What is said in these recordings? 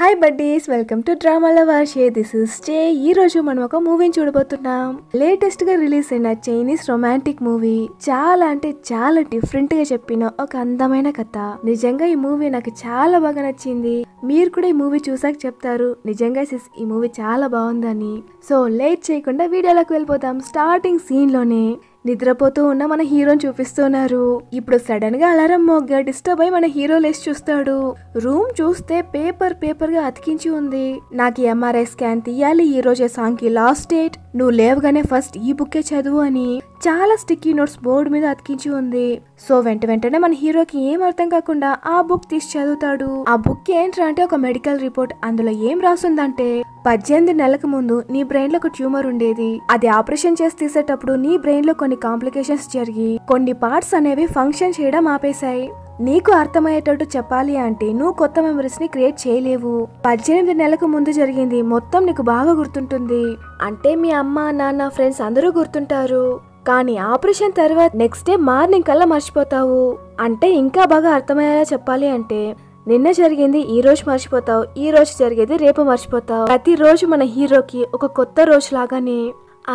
hi buddies welcome to drama షే this is చే ఈ రోజు మనం ఒక మూవీని చూడబోతున్నాం లేటెస్ట్ గా రిలీజ్ అయిన చైనీస్ రొమాంటిక్ మూవీ చాలా అంటే చాలా డిఫరెంట్ గా చెప్పిన ఒక అందమైన కథ నిజంగా ఈ మూవీ నాకు చాలా బాగా నచ్చింది మీరు కూడా ఈ మూవీ చూసాక చెప్తారు నిజంగా సిస్ ఈ మూవీ చాలా బాగుందని సో లేట్ చేయకుండా వీడియోలోకి వెళ్ళిపోతాం స్టార్టింగ్ సీన్ లోనే నిద్రపోతూ ఉన్న మన హీరోని చూపిస్తున్నారు ఇప్పుడు సడన్ గా అలారం మోగ్గా డిస్టర్బ్ అయి మన హీరో లేచి చూస్తాడు రూమ్ చూస్తే పేపర్ పేపర్ గా అతికించి ఉంది నాకు ఎంఆర్ఐ స్కాన్ తీయాలి ఈ రోజే సాంగ్ కి లాస్ట్ డేట్ నువ్వు లేవగానే ఫస్ట్ ఈ బుక్కే చదువు అని చాలా స్టిక్కీ నోట్స్ బోర్డు మీద అతికించి ఉంది సో వెంట వెంటనే మన హీరోకి ఏం అర్థం కాకుండా ఆ బుక్ తీసి చదువుతాడు ఆ బుక్ ఏంట్రా అంటే ఒక మెడికల్ రిపోర్ట్ అందులో ఏం రాసిందంటే పద్దెనిమిది నెలలకు ముందు నీ బ్రెయిన్ లో ఒక ట్యూమర్ ఉండేది అది ఆపరేషన్ చేసి తీసేటప్పుడు నీ బ్రెయిన్ లో కొన్ని కాంప్లికేషన్స్ జరిగి కొన్ని పార్ట్స్ అనేవి ఫంక్షన్ చేయడం ఆపేశాయి నీకు అర్థమయ్యేటట్టు చెప్పాలి అంటే నువ్వు కొత్త మెమరీస్ని క్రియేట్ చేయలేవు పద్దెనిమిది నెలలకు ముందు జరిగింది మొత్తం నీకు బాగా గుర్తుంటుంది అంటే మీ అమ్మ నాన్న ఫ్రెండ్స్ అందరూ గుర్తుంటారు కానీ ఆపరేషన్ తర్వాత నెక్స్ట్ డే మార్నింగ్ కల్లా మర్చిపోతావు అంటే ఇంకా బాగా అర్థమయ్యేలా చెప్పాలి అంటే నిన్న జరిగింది ఈ రోజు మర్చిపోతావు ఈ రోజు జరిగేది రేపు మర్చిపోతావు ప్రతి రోజు మన హీరోకి ఒక కొత్త రోజు లాగానే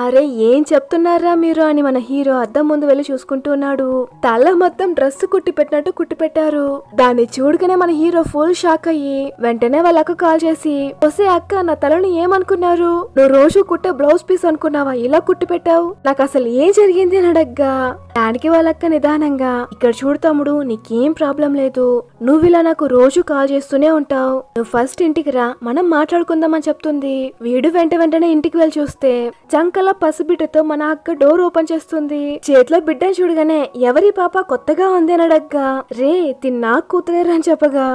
అరే ఏం చెప్తున్నారా మీరు అని మన హీరో అద్దం ముందు వెళ్ళి చూసుకుంటున్నాడు తల మొత్తం డ్రెస్ కుట్టి పెట్టినట్టు కుట్టి పెట్టారు దాన్ని చూడగానే మన హీరో ఫుల్ షాక్ అయ్యి వెంటనే వాళ్ళ అక్క కాల్ చేసి వసే అక్క నా తలని ఏమనుకున్నారు నువ్వు రోజు కుట్టే బ్లౌజ్ పీస్ అనుకున్నావా ఇలా కుట్టి పెట్టావు నాకు అసలు ఏం జరిగింది అని అడగ్గా దానికి వాళ్ళక్క నిదానంగా ఇక్కడ చూడు తమ్ముడు నీకేం ప్రాబ్లం లేదు నువ్వు ఇలా నాకు రోజు కాల్ చేస్తూనే ఉంటావు నువ్వు ఫస్ట్ ఇంటికి రా మనం మాట్లాడుకుందామని చెప్తుంది వీడు వెంట వెంటనే ఇంటికి వెళ్ళి చూస్తే జంక్ వెనకాల పసిబిడ్డతో మన అక్క డోర్ ఓపెన్ చేస్తుంది చేతిలో బిడ్డను చూడగానే ఎవరి పాప కొత్తగా ఉంది అనడక్క రే తిన్నా కూతురేరా అని చెప్పగా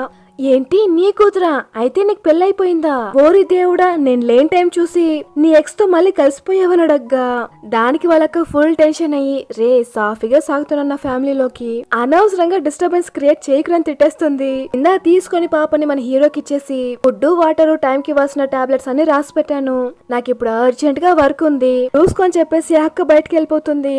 ఏంటి నీ కూతురా అయితే నీకు పెళ్ళైపోయిందా ఓరి దేవుడా నేను లేని టైం చూసి నీ ఎక్స్ తో మళ్ళీ కలిసిపోయావని అడగ్గా దానికి వాళ్ళకు ఫుల్ టెన్షన్ అయ్యి రే సాఫీగా సాగుతున్న నా ఫ్యామిలీలోకి అనవసరంగా డిస్టర్బెన్స్ క్రియేట్ చేయకురని తిట్టేస్తుంది ఇందా తీసుకొని పాపని మన హీరోకి ఇచ్చేసి ఫుడ్ వాటర్ టైం కి వాసిన టాబ్లెట్స్ అన్ని రాసి పెట్టాను నాకు ఇప్పుడు అర్జెంట్ గా వర్క్ ఉంది చూసుకొని చెప్పేసి అక్క బయటకు వెళ్ళిపోతుంది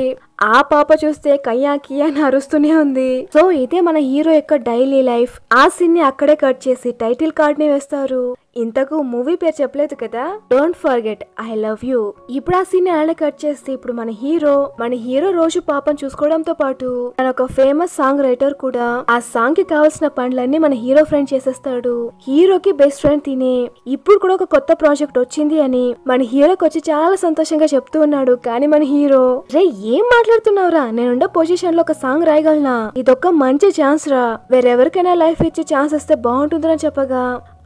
ఆ పాప చూస్తే కయ్యాకి అని అరుస్తూనే ఉంది సో ఇదే మన హీరో యొక్క డైలీ లైఫ్ ఆ సీన్ ని అక్కడే కట్ చేసి టైటిల్ కార్డ్ ని వేస్తారు ఇంతకు మూవీ పేరు చెప్పలేదు కదా don't forget I love you ఇప్పుడు ఆ సీన్ ఎలా కట్ చేస్తే ఇప్పుడు మన హీరో మన హీరో రోజు పాపం చూసుకోవడంతో పాటు తన ఒక ఫేమస్ సాంగ్ రైటర్ కూడా ఆ సాంగ్ కి కావాల్సిన పనులన్నీ మన హీరో ఫ్రెండ్ చేసేస్తాడు హీరోకి బెస్ట్ ఫ్రెండ్ తినే ఇప్పుడు కూడా ఒక కొత్త ప్రాజెక్ట్ వచ్చింది అని మన హీరోకి వచ్చి చాలా సంతోషంగా చెప్తూ ఉన్నాడు కానీ మన హీరో రే ఏం మాట్లాడుతున్నావురా నేనుండే పొజిషన్ లో ఒక సాంగ్ రాయగలనా ఇదొక మంచి ఛాన్స్ రా వేరెవరికైనా లైఫ్ ఇచ్చే ఛాన్స్ వస్తే బాగుంటుందని చెప్పగా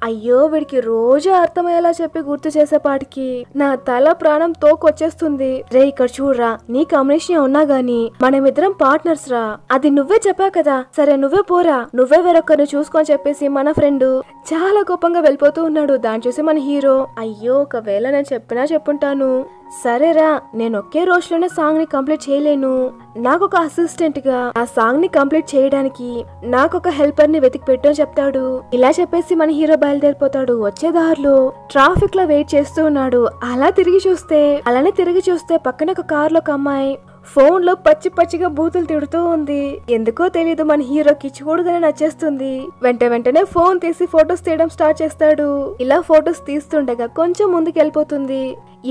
అయ్యో వీడికి రోజు అర్థమయ్యేలా చెప్పి గుర్తు చేసేపాటికి నా తల ప్రాణం తోకొచ్చేస్తుంది రే ఇక్కడ చూడరా నీ కమ్యూనిషన్ ఉన్నా గాని మనమిద్దరం పార్ట్నర్స్ రా అది నువ్వే చెప్పావు కదా సరే నువ్వే పోరా నువ్వే వేరొకరిని చూసుకొని చెప్పేసి మన ఫ్రెండ్ చాలా గొప్పంగా వెళ్ళిపోతూ ఉన్నాడు దాన్ని చూసి మన హీరో అయ్యో ఒకవేళ నేను చెప్పినా చెప్పుంటాను సరేరా నేను ఒకే రోజులోనే సాంగ్ ని కంప్లీట్ చేయలేను నాకు ఒక అసిస్టెంట్ గా ఆ సాంగ్ ని కంప్లీట్ చేయడానికి నాకు ఒక హెల్పర్ ని వెతికి పెట్టని చెప్తాడు ఇలా చెప్పేసి మన హీరో బయలుదేరిపోతాడు వచ్చే దారిలో ట్రాఫిక్ లో వెయిట్ చేస్తూ ఉన్నాడు అలా తిరిగి చూస్తే అలానే తిరిగి చూస్తే పక్కన ఒక కారులో ఒక అమ్మాయి ఫోన్ లో పచ్చి పచ్చిగా బూతులు తిడుతూ ఉంది ఎందుకో తెలియదు మన హీరోకి చూడగానే నచ్చేస్తుంది వెంట వెంటనే ఫోన్ తీసి ఫొటోస్ తీయడం స్టార్ట్ చేస్తాడు ఇలా ఫొటోస్ తీస్తుండగా కొంచెం ముందుకు వెళ్ళిపోతుంది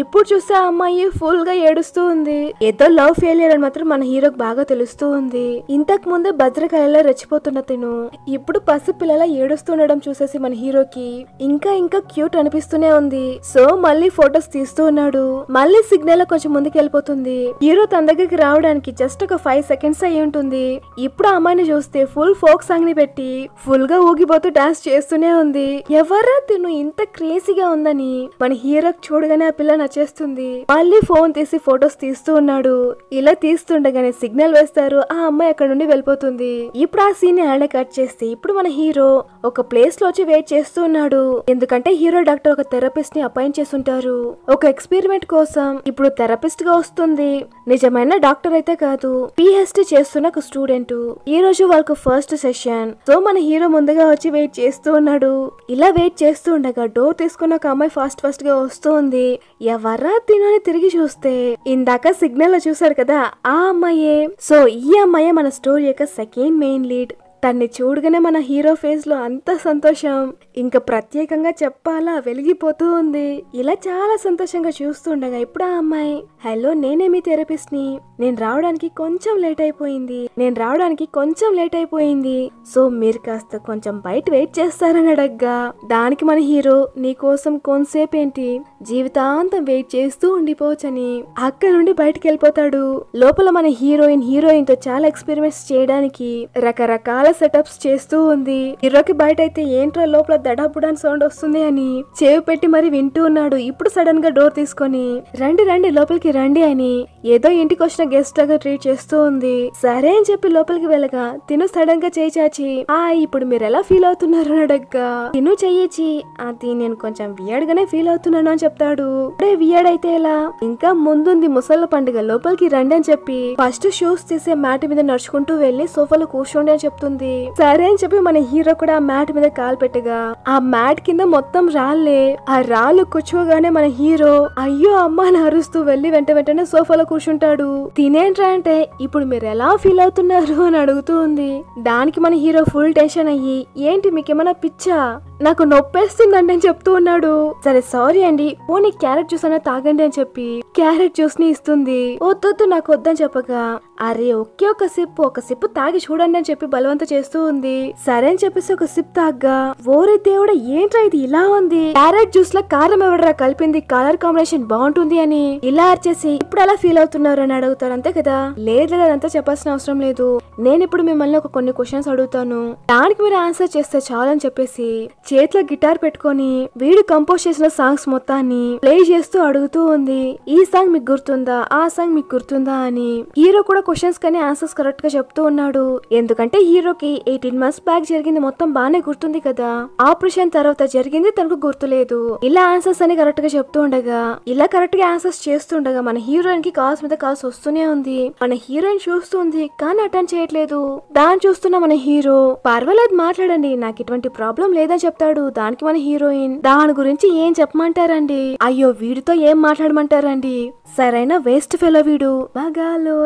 ఇప్పుడు చూస్తే ఆ అమ్మాయి ఫుల్ గా ఏడుస్తూ ఉంది ఏదో లవ్ ఫెయిలియర్ అని మాత్రం మన హీరోకి బాగా తెలుస్తూ ఉంది ఇంతకు ముందే భద్రకాయలా రెచ్చిపోతున్న తిను ఇప్పుడు పసిపిల్లల ఏడుస్తుండడం చూసేసి మన హీరోకి ఇంకా ఇంకా క్యూట్ అనిపిస్తూనే ఉంది సో మళ్ళీ ఫొటోస్ తీస్తూ ఉన్నాడు మళ్ళీ సిగ్నల్ కొంచెం ముందుకు వెళ్ళిపోతుంది హీరో తన దగ్గరికి రావడానికి జస్ట్ ఒక ఫైవ్ సెకండ్స్ అయి ఉంటుంది ఇప్పుడు అమ్మాయిని చూస్తే ఫుల్ ఫోక్ సాంగ్ ని పెట్టి ఫుల్ గా ఊగిపోతూ డాన్స్ చేస్తూనే ఉంది ఎవరా తిను ఇంత క్రేజీగా ఉందని మన హీరోకి చూడగానే ఆ పిల్లని నచ్చేస్తుంది మళ్ళీ ఫోన్ తీసి ఫొటోస్ తీస్తూ ఉన్నాడు ఇలా తీస్తుండగానే సిగ్నల్ వేస్తారు ఆ అమ్మాయి అక్కడ నుండి వెళ్ళిపోతుంది ఇప్పుడు ఆ సీన్ ఆయన కట్ చేస్తే ఇప్పుడు మన హీరో ఒక ప్లేస్ లో వచ్చి వెయిట్ చేస్తూ ఉన్నాడు ఎందుకంటే హీరో డాక్టర్ ఒక థెరపిస్ట్ ని అపాయింట్ చేస్తుంటారు ఒక ఎక్స్పెరిమెంట్ కోసం ఇప్పుడు థెరపిస్ట్ గా వస్తుంది నిజమైన డాక్టర్ అయితే కాదు పిహెచ్డి చేస్తున్న ఒక స్టూడెంట్ ఈ రోజు వాళ్ళకు ఫస్ట్ సెషన్ సో మన హీరో ముందుగా వచ్చి వెయిట్ చేస్తూ ఉన్నాడు ఇలా వెయిట్ చేస్తూ ఉండగా డోర్ తీసుకున్న ఒక అమ్మాయి ఫాస్ట్ ఫాస్ట్ గా వస్తూ ఉంది ఎవరా తినని తిరిగి చూస్తే ఇందాక సిగ్నల్ లో చూసారు కదా ఆ అమ్మాయే సో ఈ అమ్మాయే మన స్టోరీ యొక్క సెకండ్ మెయిన్ లీడ్ తన్ని చూడగానే మన హీరో ఫేస్లో అంత సంతోషం ఇంకా ప్రత్యేకంగా చెప్పాలా వెలిగిపోతూ ఉంది ఇలా చాలా సంతోషంగా చూస్తుండగా ఇప్పుడు ఆ అమ్మాయి హలో నేనే మీ థెరపిస్ట్ని నేను రావడానికి కొంచెం లేట్ అయిపోయింది నేను రావడానికి కొంచెం లేట్ అయిపోయింది సో మీరు కాస్త కొంచెం బయట వెయిట్ చేస్తారని అడగ్గా దానికి మన హీరో నీకోసం కొంతసేపు ఏంటి జీవితాంతం వెయిట్ చేస్తూ ఉండిపోవచ్చని అక్కడ నుండి బయటకు వెళ్ళిపోతాడు లోపల మన హీరోయిన్ హీరోయిన్ తో చాలా ఎక్స్పెరిమెంట్స్ చేయడానికి రకరకాల సెటప్స్ చేస్తూ ఉంది ఇర్రోకి బయట అయితే ఏంట్రా లోపల దడాబుడాన్ సౌండ్ వస్తుంది అని చేవి పెట్టి మరి వింటూ ఉన్నాడు ఇప్పుడు సడన్ గా డోర్ తీసుకొని రండి రండి లోపలికి రండి అని ఏదో ఇంటికి వచ్చిన గెస్ట్ లాగా ట్రీట్ చేస్తూ ఉంది సరే అని చెప్పి లోపలికి వెళ్ళగా తిను సడన్ గా చేయి చాచి ఆ ఇప్పుడు మీరు ఎలా ఫీల్ అవుతున్నారు అని అడగ్గా తిను చెయ్యిచి అది నేను కొంచెం వియర్డ్ గానే ఫీల్ అవుతున్నాను అని చెప్తాడు అరే వియర్డ్ అయితే ఎలా ఇంకా ముందుంది ముసళ్ళ పండుగ లోపలికి రండి అని చెప్పి ఫస్ట్ షూస్ తీసే మ్యాట్ మీద నడుచుకుంటూ వెళ్ళి సోఫాలో కూర్చోండి అని చెప్తుంది ఉంది సరే అని చెప్పి మన హీరో కూడా ఆ మ్యాట్ మీద కాలు పెట్టగా ఆ మ్యాట్ కింద మొత్తం రాళ్లే ఆ రాళ్ళు కూర్చోగానే మన హీరో అయ్యో అమ్మ అని అరుస్తూ వెళ్లి వెంట వెంటనే సోఫాలో కూర్చుంటాడు తినేంట్రా అంటే ఇప్పుడు మీరు ఎలా ఫీల్ అవుతున్నారు అని అడుగుతూ ఉంది దానికి మన హీరో ఫుల్ టెన్షన్ అయ్యి ఏంటి మీకేమైనా పిచ్చా నాకు నొప్పేస్తుందండి అని చెప్తూ ఉన్నాడు సరే సారీ అండి పోనీ క్యారెట్ జ్యూస్ అన్నా తాగండి అని చెప్పి క్యారెట్ జ్యూస్ ని ఇస్తుంది వద్దొద్దు నాకు వద్దని చెప్పగా అరే ఒకే ఒక సిప్పు ఒక సిప్పు తాగి చూడండి అని చెప్పి బలవంతం ఏదో చేస్తూ ఉంది సరే అని చెప్పేసి ఒక సిప్ తాగ్గా ఓరే దేవుడ ఏంట్రా ఇది ఇలా ఉంది క్యారెట్ జ్యూస్ లో కారం ఎవడరా కలిపింది కలర్ కాంబినేషన్ బాగుంటుంది అని ఇలా అర్చేసి ఇప్పుడు అలా ఫీల్ అవుతున్నారు అని అడుగుతారు అంతే కదా లేదు లేదా అదంతా చెప్పాల్సిన అవసరం లేదు నేను ఇప్పుడు మిమ్మల్ని ఒక కొన్ని క్వశ్చన్స్ అడుగుతాను దానికి మీరు ఆన్సర్ చేస్తే అని చెప్పేసి చేతిలో గిటార్ పెట్టుకొని వీడు కంపోజ్ చేసిన సాంగ్స్ మొత్తాన్ని ప్లే చేస్తూ అడుగుతూ ఉంది ఈ సాంగ్ మీకు గుర్తుందా ఆ సాంగ్ మీకు గుర్తుందా అని హీరో కూడా క్వశ్చన్స్ కానీ ఆన్సర్స్ కరెక్ట్ గా చెప్తూ ఉన్నాడు ఎందుకంటే హీరో తనకి ఎయిటీన్ మంత్స్ బ్యాక్ జరిగింది మొత్తం బాగానే గుర్తుంది కదా ఆపరేషన్ తర్వాత జరిగింది తనకు గుర్తులేదు ఇలా ఆన్సర్స్ అని కరెక్ట్ గా చెప్తూ ఉండగా ఇలా కరెక్ట్ గా ఆన్సర్స్ చేస్తుండగా మన హీరోయిన్ కి కాల్స్ మీద కాల్స్ వస్తూనే ఉంది మన హీరోయిన్ చూస్తుంది కానీ అటెండ్ చేయట్లేదు దాన్ని చూస్తున్న మన హీరో పర్వాలేదు మాట్లాడండి నాకు ఇటువంటి ప్రాబ్లం లేదని చెప్తాడు దానికి మన హీరోయిన్ దాని గురించి ఏం చెప్పమంటారండి అయ్యో వీడితో ఏం మాట్లాడమంటారండి సరైన వేస్ట్ ఫెలో వీడు మగాలో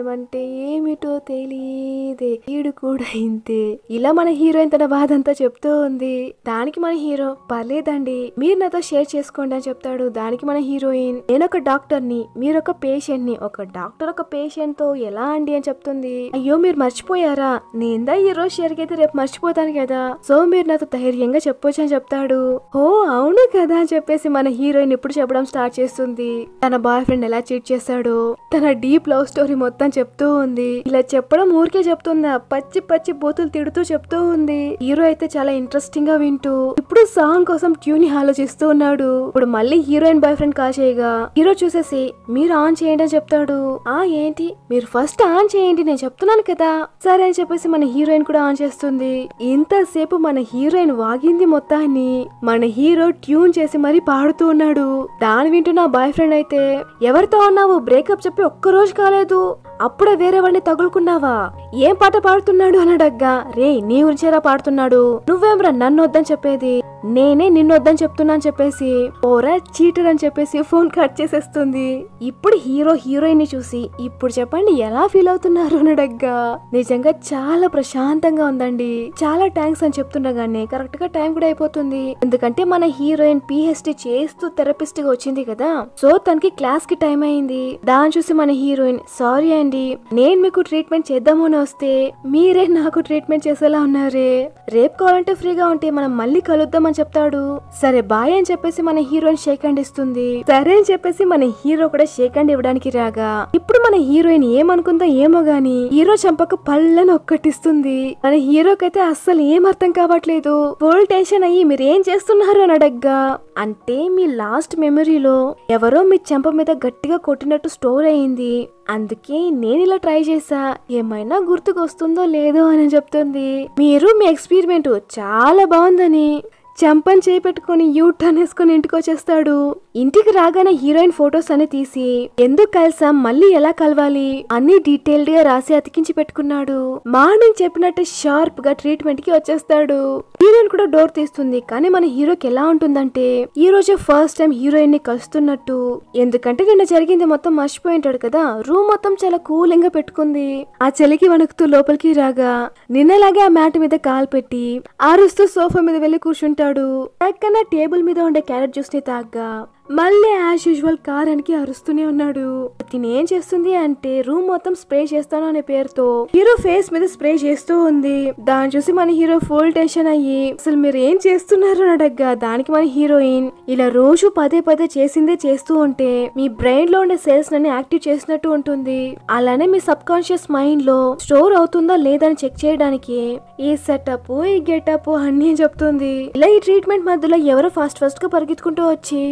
ఏమంటే ఏమిటో తెలియ తల్లిదే ఈడు కూడా ఇంతే ఇలా మన హీరోయిన్ తన బాధ అంతా చెప్తూ ఉంది దానికి మన హీరో పర్లేదండి మీరు నాతో షేర్ చేసుకోండి అని చెప్తాడు దానికి మన హీరోయిన్ నేను ఒక డాక్టర్ ని మీరు ఒక పేషెంట్ ని ఒక డాక్టర్ ఒక పేషెంట్ తో ఎలా అండి అని చెప్తుంది అయ్యో మీరు మర్చిపోయారా నేందా ఈ రోజు షేర్ అయితే రేపు మర్చిపోతాను కదా సో మీరు నాతో ధైర్యంగా చెప్పొచ్చు అని చెప్తాడు ఓ అవును కదా అని చెప్పేసి మన హీరోయిన్ ఇప్పుడు చెప్పడం స్టార్ట్ చేస్తుంది తన బాయ్ ఫ్రెండ్ ఎలా చీట్ చేస్తాడు తన డీప్ లవ్ స్టోరీ మొత్తం చెప్తూ ఉంది ఇలా చెప్పడం కేవలం ఊరికే చెప్తుందా పచ్చి పచ్చి బోతులు తిడుతూ చెప్తూ ఉంది హీరో అయితే చాలా ఇంట్రెస్టింగ్ గా వింటూ ఇప్పుడు సాంగ్ కోసం ట్యూన్ ఆలోచిస్తూ ఉన్నాడు ఇప్పుడు మళ్ళీ heroine boyfriend call hero చూసేసి మీరు ఆన్ చేయండి అని చెప్తాడు ఆ ఏంటి మీరు ఫస్ట్ ఆన్ చేయండి నేను చెప్తున్నాను కదా సరే అని చెప్పేసి మన హీరోయిన్ కూడా ఆన్ చేస్తుంది ఇంతసేపు మన హీరోయిన్ వాగింది మొత్తాన్ని మన హీరో ట్యూన్ చేసి మరీ పాడుతూ ఉన్నాడు దాని నా బాయ్ ఫ్రెండ్ అయితే ఎవరితో ఉన్నావు బ్రేకప్ చెప్పి ఒక్క రోజు కాలేదు అప్పుడే వేరే వాడిని తగులుకున్నావా ఏం పాట పాడుతున్నాడు అని అడగ్గా రే నీ గురించేరా పాడుతున్నాడు నువ్వేమ్రా నన్ను వద్దని చెప్పేది నేనే నిన్ను వద్దని చెప్తున్నాను చెప్పేసి ఓరా చీటర్ అని చెప్పేసి ఫోన్ కట్ చేసేస్తుంది ఇప్పుడు హీరో హీరోయిన్ ని చూసి ఇప్పుడు చెప్పండి ఎలా ఫీల్ అవుతున్నారు అనడగ్గా నిజంగా చాలా ప్రశాంతంగా ఉందండి చాలా థ్యాంక్స్ అని చెప్తుండగానే కరెక్ట్ గా టైం కూడా అయిపోతుంది ఎందుకంటే మన హీరోయిన్ పిహెచ్డి చేస్తూ థెరపిస్ట్ గా వచ్చింది కదా సో తనకి క్లాస్ కి టైం అయింది దాని చూసి మన హీరోయిన్ సారీ అండి నేను మీకు ట్రీట్మెంట్ చేద్దామని వస్తే మీరే నాకు ట్రీట్మెంట్ చేసేలా ఉన్నారే రేపు కావాలంటే ఫ్రీగా ఉంటే మనం మళ్ళీ కలుద్దాం అని చెప్తాడు సరే బాయ్ అని చెప్పేసి మన హీరోయిన్ షేక్ హ్యాండ్ ఇస్తుంది సరే అని చెప్పేసి మన హీరో కూడా షేక్ హ్యాండ్ ఇవ్వడానికి రాగా ఇప్పుడు మన హీరోయిన్ ఏమనుకుందో ఏమో గాని హీరో చంపకు పళ్ళని ఒక్కటిస్తుంది మన హీరోకైతే అస్సలు ఏం అర్థం కావట్లేదు ఫుల్ టెన్షన్ అయ్యి మీరు ఏం చేస్తున్నారు అని అడగ్గా అంటే మీ లాస్ట్ మెమరీలో ఎవరో మీ చెంప మీద గట్టిగా కొట్టినట్టు స్టోర్ అయింది అందుకే నేను ఇలా ట్రై చేసా ఏమైనా గుర్తుకొస్తుందో లేదో అని చెప్తుంది మీరు మీ ఎక్స్పెరిమెంట్ చాలా బాగుందని చెంపని చేపెట్టుకొని యూ టర్న్ వేసుకొని ఇంటికి వచ్చేస్తాడు ఇంటికి రాగానే హీరోయిన్ ఫొటోస్ అని తీసి ఎందుకు కలిసాం మళ్ళీ ఎలా కలవాలి అన్ని డీటెయిల్డ్ గా రాసి అతికించి పెట్టుకున్నాడు మార్నింగ్ చెప్పినట్టు షార్ప్ గా ట్రీట్మెంట్ కి వచ్చేస్తాడు హీరోయిన్ కూడా డోర్ తీస్తుంది కానీ మన హీరోకి ఎలా ఉంటుందంటే ఈ రోజు ఫస్ట్ టైం హీరోయిన్ ని కలుస్తున్నట్టు ఎందుకంటే నిన్న జరిగింది మొత్తం మర్చిపోయి ఉంటాడు కదా రూమ్ మొత్తం చాలా కూలింగ్ గా పెట్టుకుంది ఆ చలికి వణుకుతూ లోపలికి రాగా నిన్నలాగే ఆ మ్యాట్ మీద కాలు పెట్టి ఆరుస్తూ సోఫా మీద వెళ్ళి కూర్చుంటాడు పక్కన టేబుల్ మీద ఉండే క్యారెట్ జ్యూస్ ని తాగ్గా మళ్ళీ యాజ్ యూజువల్ అనికి అరుస్తూనే ఉన్నాడు తిని ఏం చేస్తుంది అంటే రూమ్ మొత్తం స్ప్రే చేస్తాను అనే పేరుతో హీరో ఫేస్ మీద స్ప్రే చేస్తూ ఉంది దాని చూసి మన హీరో ఫుల్ టెన్షన్ అయ్యి అసలు మీరు ఏం చేస్తున్నారు అడగ్గా దానికి మన హీరోయిన్ ఇలా రోజు పదే పదే చేసిందే చేస్తూ ఉంటే మీ బ్రెయిన్ లో ఉండే సెల్స్ నన్ను యాక్టివ్ చేసినట్టు ఉంటుంది అలానే మీ సబ్ కాన్షియస్ మైండ్ లో స్టోర్ అవుతుందా లేదని చెక్ చేయడానికి ఈ సెటప్ ఈ గెటప్ అన్ని చెప్తుంది ఇలా ఈ ట్రీట్మెంట్ మధ్యలో ఎవరో ఫాస్ట్ ఫస్ట్ గా పరిగెత్తుకుంటూ వచ్చి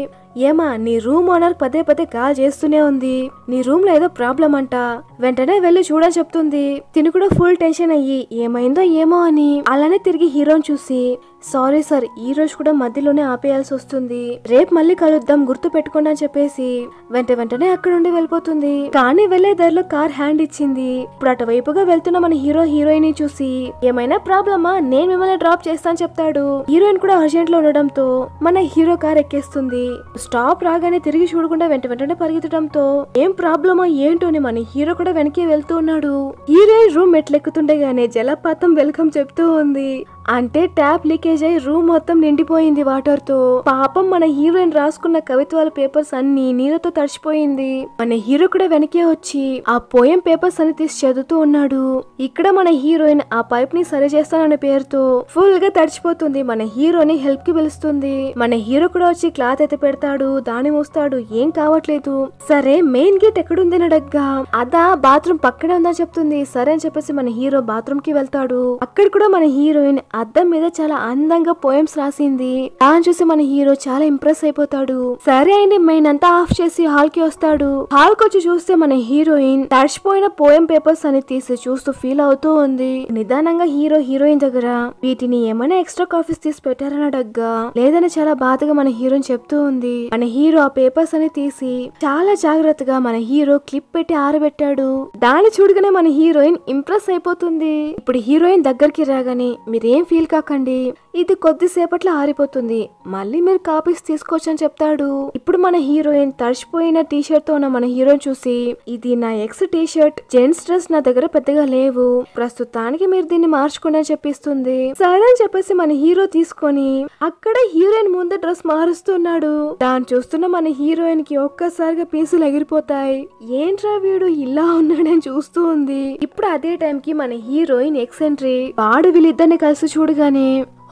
ఏమా నీ రూమ్ ఓనర్ పదే పదే కాల్ చేస్తూనే ఉంది నీ రూమ్ లో ఏదో ప్రాబ్లం అంట వెంటనే వెళ్ళి చూడని చెప్తుంది తిను కూడా ఫుల్ టెన్షన్ అయ్యి ఏమైందో ఏమో అని అలానే తిరిగి హీరోని చూసి సారీ సార్ ఈ రోజు కూడా మధ్యలోనే ఆపేయాల్సి వస్తుంది రేపు మళ్ళీ కలుద్దాం గుర్తు పెట్టుకోండి అని చెప్పేసి వెంట వెంటనే అక్కడ నుండి వెళ్ళిపోతుంది కానీ వెళ్లే దారిలో కార్ హ్యాండ్ ఇచ్చింది ఇప్పుడు అటువైపుగా వెళ్తున్న మన హీరో హీరోయిన్ ని చూసి ఏమైనా ప్రాబ్లమా నేను మిమ్మల్ని డ్రాప్ చేస్తాను చెప్తాడు హీరోయిన్ కూడా అర్జెంట్ లో ఉండడంతో మన హీరో కార్ ఎక్కేస్తుంది స్టాప్ రాగానే తిరిగి చూడకుండా వెంట వెంటనే పరిగెత్తడంతో ఏం ప్రాబ్లమా ఏంటో మన హీరో కూడా వెనక్కి వెళ్తూ ఉన్నాడు హీరోయిన్ రూమ్ మెట్లెక్కుతుండగానే జలపాతం వెల్కమ్ చెప్తూ ఉంది అంటే ట్యాప్ లీకేజ్ లీకేజ్ అయి రూమ్ మొత్తం నిండిపోయింది వాటర్ తో పాపం మన హీరోయిన్ రాసుకున్న కవిత్వాల పేపర్స్ అన్ని నీళ్ళతో తడిచిపోయింది మన హీరో కూడా వెనకే వచ్చి ఆ పోయం పేపర్స్ అన్ని తీసి చదువుతూ ఉన్నాడు ఇక్కడ మన హీరోయిన్ ఆ పైప్ ని సరి చేస్తానన్న పేరుతో ఫుల్ గా తడిచిపోతుంది మన హీరోని హెల్ప్ కి పిలుస్తుంది మన హీరో కూడా వచ్చి క్లాత్ ఎత్తి పెడతాడు దాని మోస్తాడు ఏం కావట్లేదు సరే మెయిన్ గేట్ ఎక్కడుంది నడగ్గా అదా బాత్రూమ్ పక్కనే ఉందని చెప్తుంది సరే అని చెప్పేసి మన హీరో బాత్రూమ్ కి వెళ్తాడు అక్కడ కూడా మన హీరోయిన్ అద్దం మీద చాలా అందంగా పోయమ్స్ రాసింది దాన్ని చూసి మన హీరో చాలా ఇంప్రెస్ అయిపోతాడు సరే అయింది మెయిన్ అంతా ఆఫ్ చేసి హాల్ కి వస్తాడు హాల్ కి వచ్చి చూస్తే మన హీరోయిన్ తడిచిపోయిన పోయం పేపర్స్ అని తీసి చూస్తూ ఫీల్ అవుతూ ఉంది నిదానంగా హీరో హీరోయిన్ దగ్గర వీటిని ఏమైనా ఎక్స్ట్రా కాఫీస్ తీసి పెట్టారని డగ్గ లేదని చాలా బాధగా మన హీరోయిన్ చెప్తూ ఉంది మన హీరో ఆ పేపర్స్ అని తీసి చాలా జాగ్రత్తగా మన హీరో క్లిప్ పెట్టి ఆరబెట్టాడు దాన్ని చూడగానే మన హీరోయిన్ ఇంప్రెస్ అయిపోతుంది ఇప్పుడు హీరోయిన్ దగ్గరికి రాగానే మీరేం ఫీల్ కాకండి ఇది కొద్దిసేపట్లో ఆరిపోతుంది మళ్ళీ మీరు కాపీస్ తీసుకోవచ్చని చెప్తాడు ఇప్పుడు మన హీరోయిన్ తడిచిపోయిన టీ షర్ట్ తో ఉన్న మన హీరోయిన్ చూసి ఇది నా ex T shirt gents dress నా దగ్గర పెద్దగా లేవు ప్రస్తుతానికి మీరు దీన్ని మార్చుకోండి అని చెప్పిస్తుంది సరే అని చెప్పేసి మన హీరో తీసుకొని అక్కడ హీరోయిన్ ముందు డ్రెస్ మారుస్తున్నాడు దాన్ని చూస్తున్న మన హీరోయిన్ కి ఒక్కసారిగా పీసులు ఎగిరిపోతాయి ఏంట్రా వీడు ఇలా ఉన్నాడని చూస్తూ ఉంది ఇప్పుడు అదే టైం కి మన హీరోయిన్ ఎక్స్ ఎంట్రీ వాడు వీళ్ళిద్దరిని కలిసి చూడగానే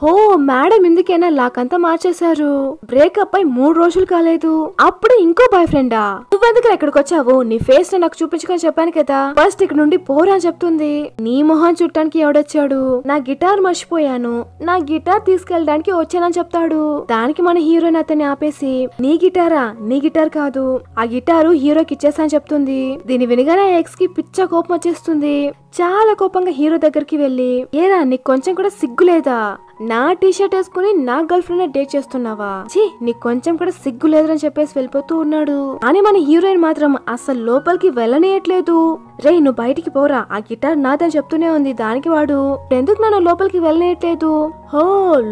ఓ మేడం ఎందుకైనా అంతా మార్చేశారు బ్రేకప్ అయి మూడు రోజులు కాలేదు అప్పుడు ఇంకో బాయ్ ఫ్రెండా నువ్వెందుకు ఎక్కడికి వచ్చావు నీ ఫేస్ నాకు చూపించుకొని చెప్పాను కదా ఫస్ట్ ఇక్కడ నుండి పోరా చెప్తుంది నీ మొహం చుట్టానికి ఎవడొచ్చాడు నా గిటార్ మర్చిపోయాను నా గిటార్ తీసుకెళ్ళడానికి వచ్చానని చెప్తాడు దానికి మన హీరోయిన్ అతన్ని ఆపేసి నీ గిటారా నీ గిటార్ కాదు ఆ గిటారు హీరోకి ఇచ్చేసాని చెప్తుంది దీని వినగానే ఎక్స్ కి పిచ్చ కోపం వచ్చేస్తుంది చాలా కోపంగా హీరో దగ్గరికి వెళ్ళి ఏరా నీకు కొంచెం కూడా సిగ్గులేదా నా టీషర్ట్ వేసుకుని నా గర్ల్ ఫ్రెండ్ డేట్ చేస్తున్నావా చీ నీ కొంచెం కూడా సిగ్గు లేదని చెప్పేసి వెళ్ళిపోతూ ఉన్నాడు అని మన హీరోయిన్ మాత్రం అసలు లోపలికి వెళ్ళనియట్లేదు రే నువ్వు బయటికి పోరా ఆ గిటార్ నాదని చెప్తూనే ఉంది దానికి వాడు ఎందుకు నన్ను లోపలికి వెళ్ళనేయట్లేదు హో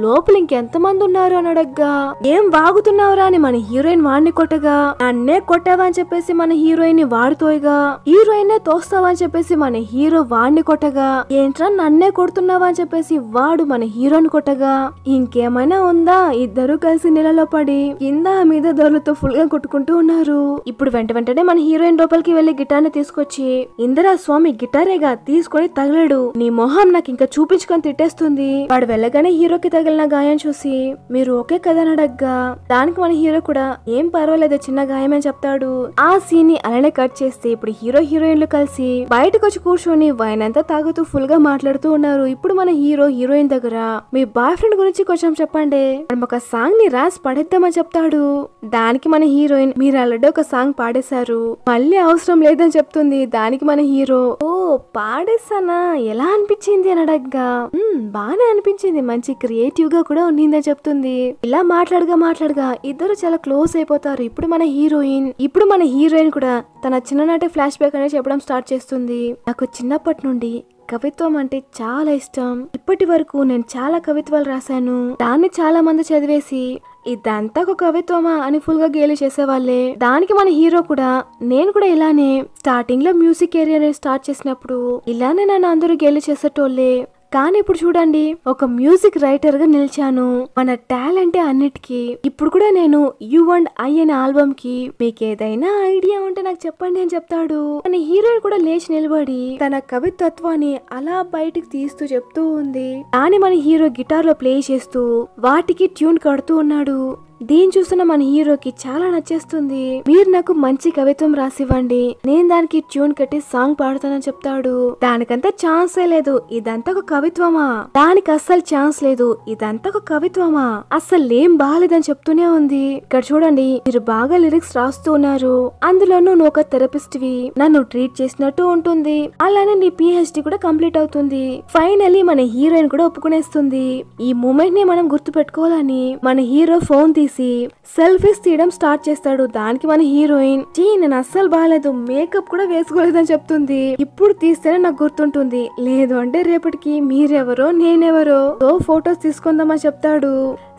లోపల ఇంకెంత మంది ఉన్నారు అని అడగ్గా ఏం వాగుతున్నావురా అని మన హీరోయిన్ వాడిని కొట్టగా నన్నే కొట్టావా అని చెప్పేసి మన హీరోయిన్ ని వాడుతోయగా హీరోయిన్ నే తోస్తావా అని చెప్పేసి మన హీరో వాడిని కొట్టగా ఏంట్రా నన్నే కొడుతున్నావా అని చెప్పేసి వాడు మన హీరోని కొట్టగా ఇంకేమైనా ఉందా ఇద్దరు కలిసి నీళ్ళలో పడి కింద మీద దొరలతో ఫుల్ గా కొట్టుకుంటూ ఉన్నారు ఇప్పుడు వెంట వెంటనే మన హీరోయిన్ లోపలికి వెళ్లి గిటార్ ని తీసుకొచ్చి ఇందిరా స్వామి గిటారేగా తీసుకొని తగలడు నీ మొహం నాకు ఇంకా చూపించుకొని తిట్టేస్తుంది వాడు వెళ్ళగానే హీరోకి తగిలిన గాయం చూసి మీరు ఓకే కదా అడగ్గా దానికి మన హీరో కూడా ఏం పర్వాలేదు చిన్న గాయమని చెప్తాడు ఆ సీన్ ని అలానే కట్ చేస్తే ఇప్పుడు హీరో హీరోయిన్లు కలిసి బయటకు వచ్చి కూర్చొని వైన్ అంతా తాగుతూ ఫుల్ గా మాట్లాడుతూ ఉన్నారు ఇప్పుడు మన హీరో హీరోయిన్ దగ్గర మీ బాయ్ ఫ్రెండ్ గురించి కొంచెం చెప్పండి మనం ఒక సాంగ్ ని రాసి పడేద్దామని చెప్తాడు దానికి మన హీరోయిన్ మీరు ఆల్రెడీ ఒక సాంగ్ పాడేశారు మళ్ళీ అవసరం లేదని చెప్తుంది దానికి మన హీరో ఓ పాడేసానా ఎలా అనిపించింది అని అడగ్గా బానే అనిపించింది మంచి క్రియేటివ్ గా కూడా ఉండిందని చెప్తుంది ఇలా మాట్లాడగా మాట్లాడగా ఇద్దరు చాలా క్లోజ్ అయిపోతారు ఇప్పుడు మన హీరోయిన్ ఇప్పుడు మన హీరోయిన్ కూడా తన చిన్ననాటి ఫ్లాష్ బ్యాక్ అనేది చెప్పడం స్టార్ట్ చేస్తుంది నాకు చిన్నప్పటి నుండి కవిత్వం అంటే చాలా ఇష్టం ఇప్పటి వరకు నేను చాలా కవిత్వాలు రాశాను దాన్ని చాలా మంది చదివేసి ఇదంతా ఒక కవిత్వమా అని ఫుల్ గా గేలి చేసేవాళ్ళే దానికి మన హీరో కూడా నేను కూడా ఇలానే స్టార్టింగ్ లో మ్యూజిక్ కెరియర్ స్టార్ట్ చేసినప్పుడు ఇలానే నన్ను అందరూ గేలి చేసేటోళ్ళే కానీ ఇప్పుడు చూడండి ఒక మ్యూజిక్ రైటర్ గా నిలిచాను మన టాలెంట్ అన్నిటికీ ఇప్పుడు కూడా నేను యు అండ్ ఐ అనే ఆల్బమ్ కి మీకు ఏదైనా ఐడియా ఉంటే నాకు చెప్పండి అని చెప్తాడు తన హీరోయిన్ కూడా లేచి నిలబడి తన కవిత్వాన్ని అలా బయటకు తీస్తూ చెప్తూ ఉంది కానీ మన హీరో గిటార్ లో ప్లే చేస్తూ వాటికి ట్యూన్ కడుతూ ఉన్నాడు దీన్ని చూసిన మన హీరోకి చాలా నచ్చేస్తుంది మీరు నాకు మంచి కవిత్వం రాసివ్వండి నేను దానికి ట్యూన్ కట్టి సాంగ్ పాడుతానని చెప్తాడు దానికంతా ఛాన్సే లేదు ఇదంతా ఒక కవిత్వమా దానికి అస్సలు ఛాన్స్ లేదు ఇదంతా ఒక కవిత్వమా అస్సలు ఏం బాగాలేదని చెప్తూనే ఉంది ఇక్కడ చూడండి మీరు బాగా లిరిక్స్ రాస్తూ ఉన్నారు అందులోనూ నువ్వు ఒక థెరపిస్ట్ వి నన్ను ట్రీట్ చేసినట్టు ఉంటుంది అలానే నీ పిహెచ్డి కూడా కంప్లీట్ అవుతుంది ఫైనలీ మన హీరోయిన్ కూడా ఒప్పుకునేస్తుంది ఈ మూమెంట్ ని మనం గుర్తు పెట్టుకోవాలని మన హీరో ఫోన్ తీసి తీసి సెల్ఫీస్ తీయడం స్టార్ట్ చేస్తాడు దానికి మన హీరోయిన్ చీ నేను అస్సలు బాగాలేదు మేకప్ కూడా వేసుకోలేదని చెప్తుంది ఇప్పుడు తీస్తేనే నాకు గుర్తుంటుంది లేదు అంటే రేపటికి మీరెవరో నేనెవరో సో ఫొటోస్ తీసుకుందామని చెప్తాడు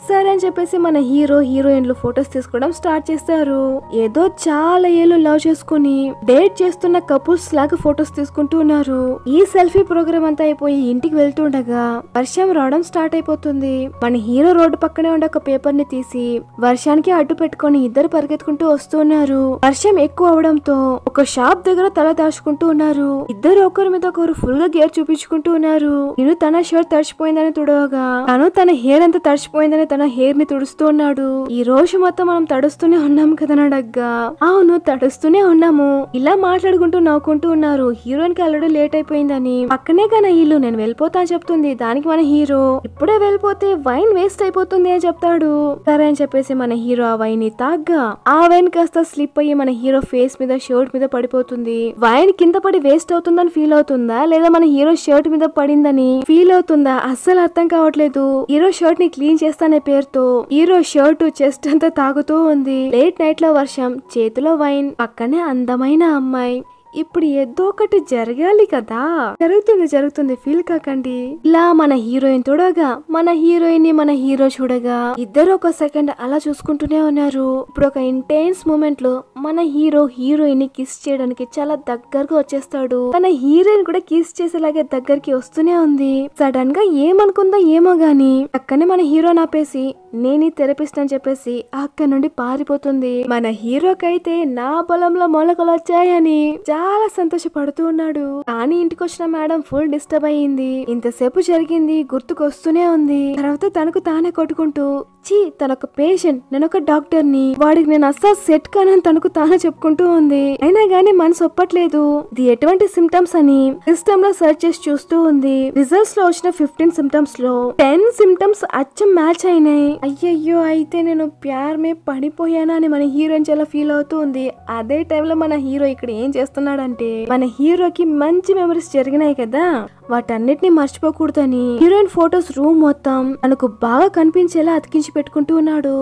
సరే అని చెప్పేసి మన హీరో హీరోయిన్లు ఫొటోస్ తీసుకోవడం స్టార్ట్ చేస్తారు ఏదో చాలా ఏళ్ళు లవ్ చేసుకుని డేట్ చేస్తున్న కపుల్స్ లాగా ఫొటోస్ తీసుకుంటూ ఉన్నారు ఈ సెల్ఫీ ప్రోగ్రామ్ అంతా అయిపోయి ఇంటికి వెళ్తుండగా వర్షం రావడం స్టార్ట్ అయిపోతుంది మన హీరో రోడ్డు పక్కనే ఉండే ఒక పేపర్ ని తీసి వర్షానికి అడ్డు పెట్టుకుని ఇద్దరు పరిగెత్తుకుంటూ వస్తున్నారు వర్షం ఎక్కువ అవడంతో ఒక షాప్ దగ్గర తల దాచుకుంటూ ఉన్నారు ఇద్దరు ఒకరి మీద ఒకరు ఫుల్ గా గేర్ చూపించుకుంటూ ఉన్నారు నేను తన షర్ట్ తడిచిపోయిందని తుడవగా తను తన హెయిర్ అంతా తడిచిపోయిందని తన హెయిర్ ని తుడుస్తూ ఉన్నాడు ఈ రోజు మొత్తం మనం తడుస్తూనే ఉన్నాం కదా నడగ్గా అవును తడుస్తూనే ఉన్నాము ఇలా మాట్లాడుకుంటూ నవ్వుకుంటూ ఉన్నారు హీరోయిన్ కి ఆల్రెడీ లేట్ అయిపోయిందని పక్కనే కన ఇల్లు నేను వెళ్ళిపోతా చెప్తుంది దానికి మన హీరో ఇప్పుడే వెళ్ళిపోతే వైన్ వేస్ట్ అయిపోతుంది అని చెప్తాడు సరే అని చెప్పేసి మన హీరో ఆ వైన్ ని తాగ్గా ఆ వైన్ కాస్త స్లిప్ అయ్యి మన హీరో ఫేస్ మీద షర్ట్ మీద పడిపోతుంది వైన్ కింద పడి వేస్ట్ అవుతుందని ఫీల్ అవుతుందా లేదా మన హీరో షర్ట్ మీద పడిందని ఫీల్ అవుతుందా అస్సలు అర్థం కావట్లేదు హీరో షర్ట్ ని క్లీన్ చేస్తానే పేరుతో హీరో షర్ట్ చెస్ట్ అంతా తాగుతూ ఉంది లేట్ నైట్ లో వర్షం చేతిలో వైన్ పక్కనే అందమైన అమ్మాయి ఇప్పుడు ఏదో ఒకటి జరగాలి కదా జరుగుతుంది జరుగుతుంది ఫీల్ కాకండి ఇలా మన హీరోయిన్ తోడగా మన హీరోయిన్ ని మన హీరో చూడగా ఇద్దరు ఒక సెకండ్ అలా చూసుకుంటూనే ఉన్నారు ఇప్పుడు ఒక ఇంటెన్స్ మూమెంట్ లో మన హీరో హీరోయిన్ ని కిస్ చేయడానికి చాలా దగ్గరగా వచ్చేస్తాడు మన హీరోయిన్ కూడా కిస్ చేసేలాగే దగ్గరికి వస్తూనే ఉంది సడన్ గా ఏమనుకుందో ఏమో గాని పక్కనే మన హీరో నాపేసి నేనే థెరపిస్ట్ అని చెప్పేసి అక్కడి నుండి పారిపోతుంది మన హీరోకైతే నా పొలంలో మొలకలు వచ్చాయని చాలా సంతోషపడుతూ ఉన్నాడు కానీ ఇంటికి వచ్చిన మేడం ఫుల్ డిస్టర్బ్ అయ్యింది ఇంతసేపు జరిగింది గుర్తుకొస్తూనే ఉంది తర్వాత తనకు తానే కొట్టుకుంటూ చీ తనొక పేషెంట్ నేనొక డాక్టర్ ని వాడికి నేను అస్సలు సెట్ కానని తనకు తానే చెప్పుకుంటూ ఉంది అయినా గానీ మనసు ఒప్పట్లేదు ఇది ఎటువంటి సిమ్టమ్స్ అని సిస్టమ్ లో సర్చ్ చేసి చూస్తూ ఉంది రిజల్ట్స్ లో వచ్చిన ఫిఫ్టీన్ సిమ్టమ్స్ లో టెన్ సిమ్టమ్స్ అచ్చం మ్యాచ్ అయినాయి అయ్యయ్యో అయితే నేను ప్యార్మే పడిపోయానా అని మన హీరోయిన్ చాలా ఫీల్ అవుతూ ఉంది అదే టైంలో మన హీరో ఇక్కడ ఏం చేస్తున్నాడంటే మన హీరోకి మంచి మెమరీస్ జరిగినాయి కదా వాటన్నిటిని మర్చిపోకూడదు అని హీరోయిన్ ఫొటోస్ రూమ్ మొత్తం మనకు బాగా కనిపించేలా అతికించి పెట్టుకుంటూ ఉన్నాడు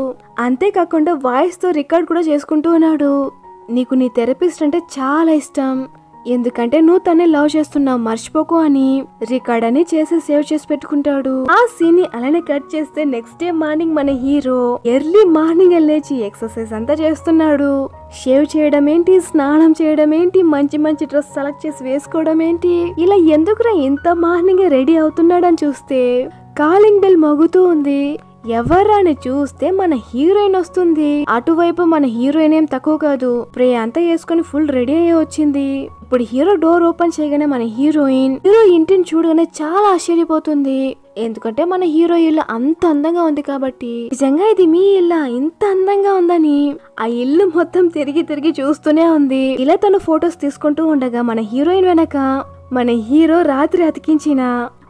అంతేకాకుండా వాయిస్ తో రికార్డ్ కూడా చేసుకుంటూ ఉన్నాడు నీకు నీ థెరపిస్ట్ అంటే చాలా ఇష్టం ఎందుకంటే నువ్వు తనే లవ్ చేస్తున్నావు మర్చిపోకు అని రికార్డ్ అని చేసి సేవ్ చేసి పెట్టుకుంటాడు ఆ సీన్ ని అలానే కట్ చేస్తే నెక్స్ట్ డే మార్నింగ్ మన హీరో ఎర్లీ మార్నింగ్ లేచి ఎక్సర్సైజ్ అంతా చేస్తున్నాడు షేవ్ చేయడం ఏంటి స్నానం చేయడం ఏంటి మంచి మంచి డ్రెస్ సెలెక్ట్ చేసి వేసుకోవడం ఏంటి ఇలా ఎందుకురా ఇంత మార్నింగ్ రెడీ అవుతున్నాడని చూస్తే కాలింగ్ బెల్ మోగుతూ ఉంది ఎవరని చూస్తే మన హీరోయిన్ వస్తుంది అటువైపు మన హీరోయిన్ ఏం తక్కువ కాదు ప్రే అంతా వేసుకుని ఫుల్ రెడీ అయ్యి వచ్చింది ఇప్పుడు హీరో డోర్ ఓపెన్ చేయగానే మన హీరోయిన్ హీరో ఇంటిని చూడగానే చాలా ఆశ్చర్యపోతుంది ఎందుకంటే మన హీరో ఇల్లు అంత అందంగా ఉంది కాబట్టి నిజంగా ఇది మీ ఇల్లా ఇంత అందంగా ఉందని ఆ ఇల్లు మొత్తం తిరిగి తిరిగి చూస్తూనే ఉంది ఇలా తను ఫొటోస్ తీసుకుంటూ ఉండగా మన హీరోయిన్ వెనక మన హీరో రాత్రి అతికించిన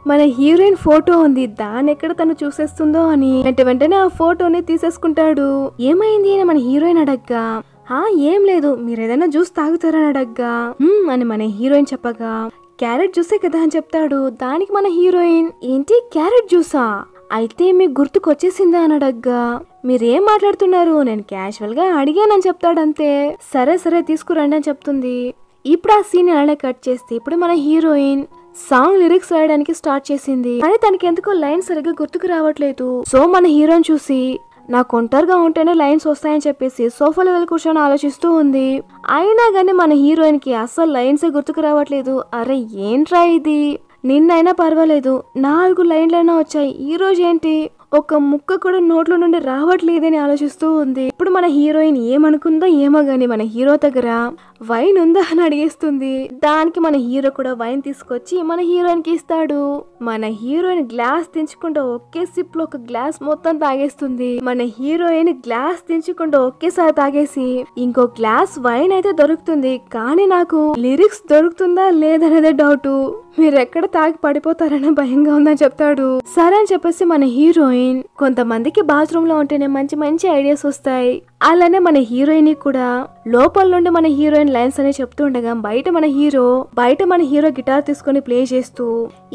మన హీరోయిన్ ఫోటో ఉంది దాని ఎక్కడ తను చూసేస్తుందో అని అంటే వెంటనే ఆ ఫోటోని తీసేసుకుంటాడు ఏమైంది అని మన హీరోయిన్ అడగ్గా ఆ ఏం లేదు మీరు ఏదైనా జ్యూస్ తాగుతారని అడగ్గా అని మన హీరోయిన్ చెప్పగా క్యారెట్ జ్యూసే కదా అని చెప్తాడు దానికి మన హీరోయిన్ ఏంటి క్యారెట్ జ్యూసా అయితే మీకు గుర్తుకొచ్చేసిందా అని అడగ్గా మీరేం మాట్లాడుతున్నారు నేను క్యాజువల్ గా అడిగానని చెప్తాడంతే సరే సరే తీసుకురండి అని చెప్తుంది ఇప్పుడు ఆ సీన్ అలానే కట్ చేస్తే ఇప్పుడు మన హీరోయిన్ సాంగ్ లిరిక్స్ రాయడానికి స్టార్ట్ చేసింది కానీ తనకి ఎందుకో లైన్ సరిగ్గా గుర్తుకు రావట్లేదు సో మన హీరోని చూసి నాకు ఒంటరిగా ఉంటేనే లైన్స్ వస్తాయని చెప్పేసి సోఫాలో వెళ్ళి కూర్చొని ఆలోచిస్తూ ఉంది అయినా కానీ మన హీరోయిన్ కి అస్సలు లైన్స్ గుర్తుకు రావట్లేదు అరే ఏంట్రా ఇది నిన్నైనా పర్వాలేదు నాలుగు లైన్లైనా వచ్చాయి ఈ రోజు ఏంటి ఒక ముక్క కూడా నోట్లో నుండి రావట్లేదని ఆలోచిస్తూ ఉంది ఇప్పుడు మన హీరోయిన్ ఏమనుకుందో ఏమో గాని మన హీరో దగ్గర వైన్ ఉందా అని అడిగేస్తుంది దానికి మన హీరో కూడా వైన్ తీసుకొచ్చి మన హీరోయిన్ కి ఇస్తాడు మన హీరోయిన్ గ్లాస్ తెంచుకుంటూ ఒకే సిప్ లో ఒక గ్లాస్ మొత్తం తాగేస్తుంది మన హీరోయిన్ గ్లాస్ తెంచుకుంటూ ఒకేసారి తాగేసి ఇంకో గ్లాస్ వైన్ అయితే దొరుకుతుంది కానీ నాకు లిరిక్స్ దొరుకుతుందా లేదనేదే డౌట్ మీరు ఎక్కడ తాగి పడిపోతారనే భయంగా ఉందని చెప్తాడు సరే అని చెప్పేసి మన హీరోయిన్ కొంతమందికి బాత్రూమ్ లో ఉంటేనే మంచి మంచి ఐడియాస్ వస్తాయి అలానే మన హీరోయిన్ కూడా లోపల నుండి మన హీరోయిన్ లైన్స్ అని చెప్తూ ఉండగా బయట మన హీరో బయట మన హీరో గిటార్ తీసుకొని ప్లే చేస్తూ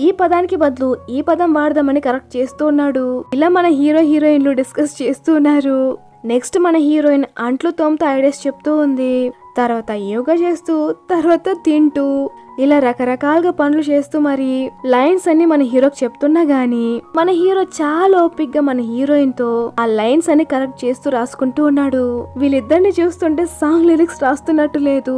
ఈ పదానికి బదులు ఈ పదం వాడదామని కరెక్ట్ చేస్తూ ఉన్నాడు ఇలా మన హీరో హీరోయిన్లు డిస్కస్ చేస్తూ ఉన్నారు నెక్స్ట్ మన హీరోయిన్ అంట్లు తోమతో ఐడియాస్ చెప్తూ ఉంది తర్వాత యోగా చేస్తూ తర్వాత తింటూ ఇలా రకరకాలుగా పనులు చేస్తూ మరి లైన్స్ అన్ని మన హీరోకి చెప్తున్నా గాని మన హీరో చాలా గా మన హీరోయిన్ తో ఆ లైన్స్ అన్ని కరెక్ట్ చేస్తూ రాసుకుంటూ ఉన్నాడు వీళ్ళిద్దరిని చూస్తుంటే సాంగ్ లిరిక్స్ రాస్తున్నట్టు లేదు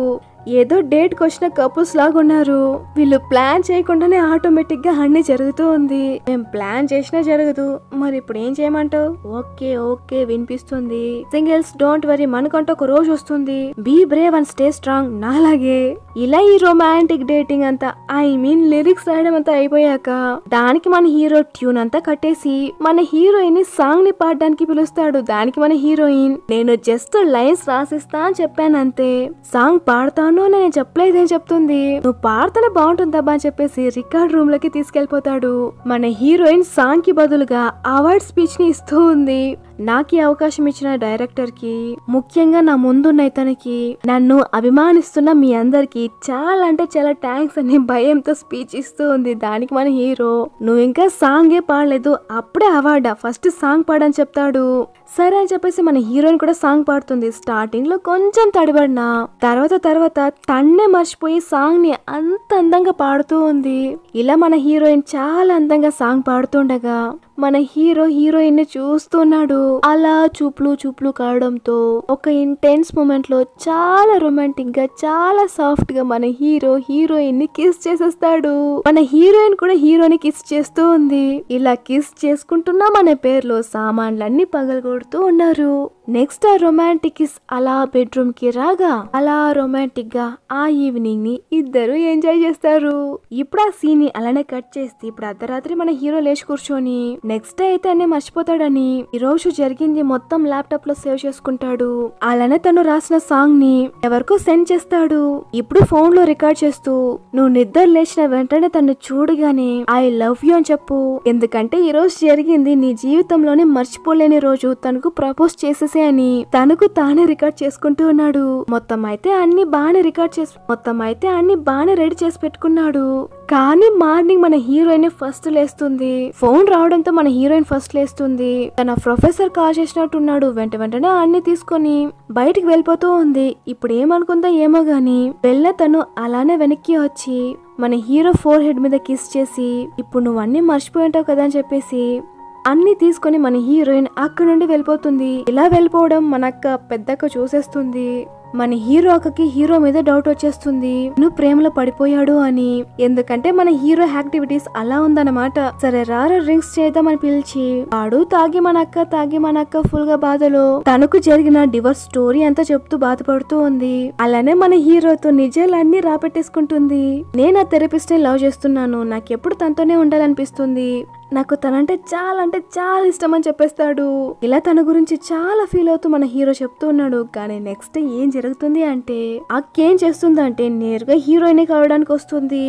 ఏదో కి వచ్చిన కపుల్స్ లాగా ఉన్నారు వీళ్ళు ప్లాన్ చేయకుండానే ఆటోమేటిక్ గా అన్ని జరుగుతూ ఉంది మేము ప్లాన్ చేసినా జరగదు మరి ఇప్పుడు ఏం చేయమంటావు ఓకే ఓకే వినిపిస్తుంది సింగిల్స్ డోంట్ వరీ మనకంటే ఒక రోజు వస్తుంది be brave and stay strong నాలాగే ఇలా ఈ రొమాంటిక్ డేటింగ్ అంతా ఐ మీన్ లిరిక్స్ రాయడం అంతా అయిపోయాక దానికి మన హీరో ట్యూన్ అంతా కట్టేసి మన హీరోయిన్ ని సాంగ్ ని పాడడానికి పిలుస్తాడు దానికి మన హీరోయిన్ నేను జస్ట్ లైన్స్ రాసిస్తా అని చెప్పాను అంతే సాంగ్ పాడతాను నో నేను చెప్పలేదు అని చెప్తుంది నువ్వు పాడతనే బాగుంటుందబ్బా అని చెప్పేసి రికార్డ్ రూమ్ లోకి తీసుకెళ్లిపోతాడు మన హీరోయిన్ సాంగ్ కి బదులుగా అవార్డ్ స్పీచ్ ని ఇస్తూ ఉంది నాకు ఈ అవకాశం ఇచ్చిన డైరెక్టర్కి ముఖ్యంగా నా ముందున్న ఇతనికి నన్ను అభిమానిస్తున్న మీ అందరికీ చాలా అంటే చాలా థ్యాంక్స్ అని భయంతో స్పీచ్ ఇస్తూ ఉంది దానికి మన హీరో నువ్వు ఇంకా సాంగ్ ఏ పాడలేదు అప్పుడే అవార్డా ఫస్ట్ సాంగ్ పాడని చెప్తాడు సరే అని చెప్పేసి మన హీరోయిన్ కూడా సాంగ్ పాడుతుంది స్టార్టింగ్ లో కొంచెం తడబడినా తర్వాత తర్వాత తన్నే మర్చిపోయి సాంగ్ ని అంత అందంగా పాడుతూ ఉంది ఇలా మన హీరోయిన్ చాలా అందంగా సాంగ్ పాడుతుండగా మన హీరో హీరోయిన్ ని చూస్తున్నాడు అలా చూపులు చూపులు కావడంతో ఒక ఇంటెన్స్ మూమెంట్ లో చాలా రొమాంటిక్ గా చాలా సాఫ్ట్ గా మన హీరో హీరోయిన్ ని కిస్ చేసేస్తాడు మన హీరోయిన్ కూడా హీరోని కిస్ చేస్తూ ఉంది ఇలా కిస్ చేసుకుంటున్నా మన పేర్లో సామాన్లన్నీ పగలగొడుతూ ఉన్నారు నెక్స్ట్ ఆ రొమాంటిక్ కిస్ అలా బెడ్రూమ్ కి రాగా అలా రొమాంటిక్ గా ఆ ఈవినింగ్ ని ఇద్దరు ఎంజాయ్ చేస్తారు ఇప్పుడు ఆ సీన్ ని అలానే కట్ చేస్తే ఇప్పుడు అర్ధరాత్రి మన హీరో లేచి కూర్చొని నెక్స్ట్ డే అయితే అన్నీ మర్చిపోతాడని ఈ రోజు జరిగింది మొత్తం ల్యాప్టాప్ లో సేవ్ చేసుకుంటాడు అలానే తను రాసిన సాంగ్ ని ఎవరికో సెండ్ చేస్తాడు ఇప్పుడు ఫోన్ లో రికార్డ్ చేస్తూ నువ్వు నిద్ర లేచిన వెంటనే తను చూడగానే ఐ లవ్ యూ అని చెప్పు ఎందుకంటే ఈ రోజు జరిగింది నీ జీవితంలోనే మర్చిపోలేని రోజు తనకు ప్రపోజ్ చేసేసే అని తనకు తానే రికార్డ్ చేసుకుంటూ ఉన్నాడు మొత్తం అయితే అన్ని బాగానే రికార్డ్ చేసి మొత్తం అయితే అన్ని బాగానే రెడీ చేసి పెట్టుకున్నాడు కానీ మార్నింగ్ మన హీరోయిన్ ఫస్ట్ లేస్తుంది ఫోన్ రావడంతో మన హీరోయిన్ ఫస్ట్ లేస్తుంది తన ప్రొఫెసర్ కాల్ చేసినట్టు ఉన్నాడు వెంట వెంటనే అన్ని తీసుకొని బయటికి వెళ్ళిపోతూ ఉంది ఇప్పుడు ఏమనుకుందా ఏమో గాని వెళ్ళ తను అలానే వెనక్కి వచ్చి మన హీరో ఫోర్ హెడ్ మీద కిస్ చేసి ఇప్పుడు నువ్వు అన్ని మర్చిపోయి ఉంటావు కదా అని చెప్పేసి అన్ని తీసుకొని మన హీరోయిన్ అక్కడ నుండి వెళ్ళిపోతుంది ఇలా వెళ్ళిపోవడం మనక్క పెద్దక్క చూసేస్తుంది మన హీరో అక్కకి హీరో మీద డౌట్ వచ్చేస్తుంది నువ్వు ప్రేమలో పడిపోయాడు అని ఎందుకంటే మన హీరో యాక్టివిటీస్ అలా ఉందన్నమాట సరే రారా డ్రింక్స్ చేద్దామని పిలిచి వాడు తాగి మన అక్క తాగి మన అక్క ఫుల్ గా బాధలో తనకు జరిగిన డివర్స్ స్టోరీ అంతా చెప్తూ బాధపడుతూ ఉంది అలానే మన హీరోతో నిజాలన్నీ రాపెట్టేసుకుంటుంది నేను ఆ థెరపిస్ట్ ని లవ్ చేస్తున్నాను నాకెప్పుడు తనతోనే ఉండాలనిపిస్తుంది నాకు తనంటే చాలా అంటే చాలా ఇష్టం అని చెప్పేస్తాడు ఇలా తన గురించి చాలా ఫీల్ అవుతూ మన హీరో చెప్తూ ఉన్నాడు కానీ నెక్స్ట్ ఏం జరుగుతుంది అంటే చేస్తుంది అంటే నేరుగా హీరోయిన్ కావడానికి వస్తుంది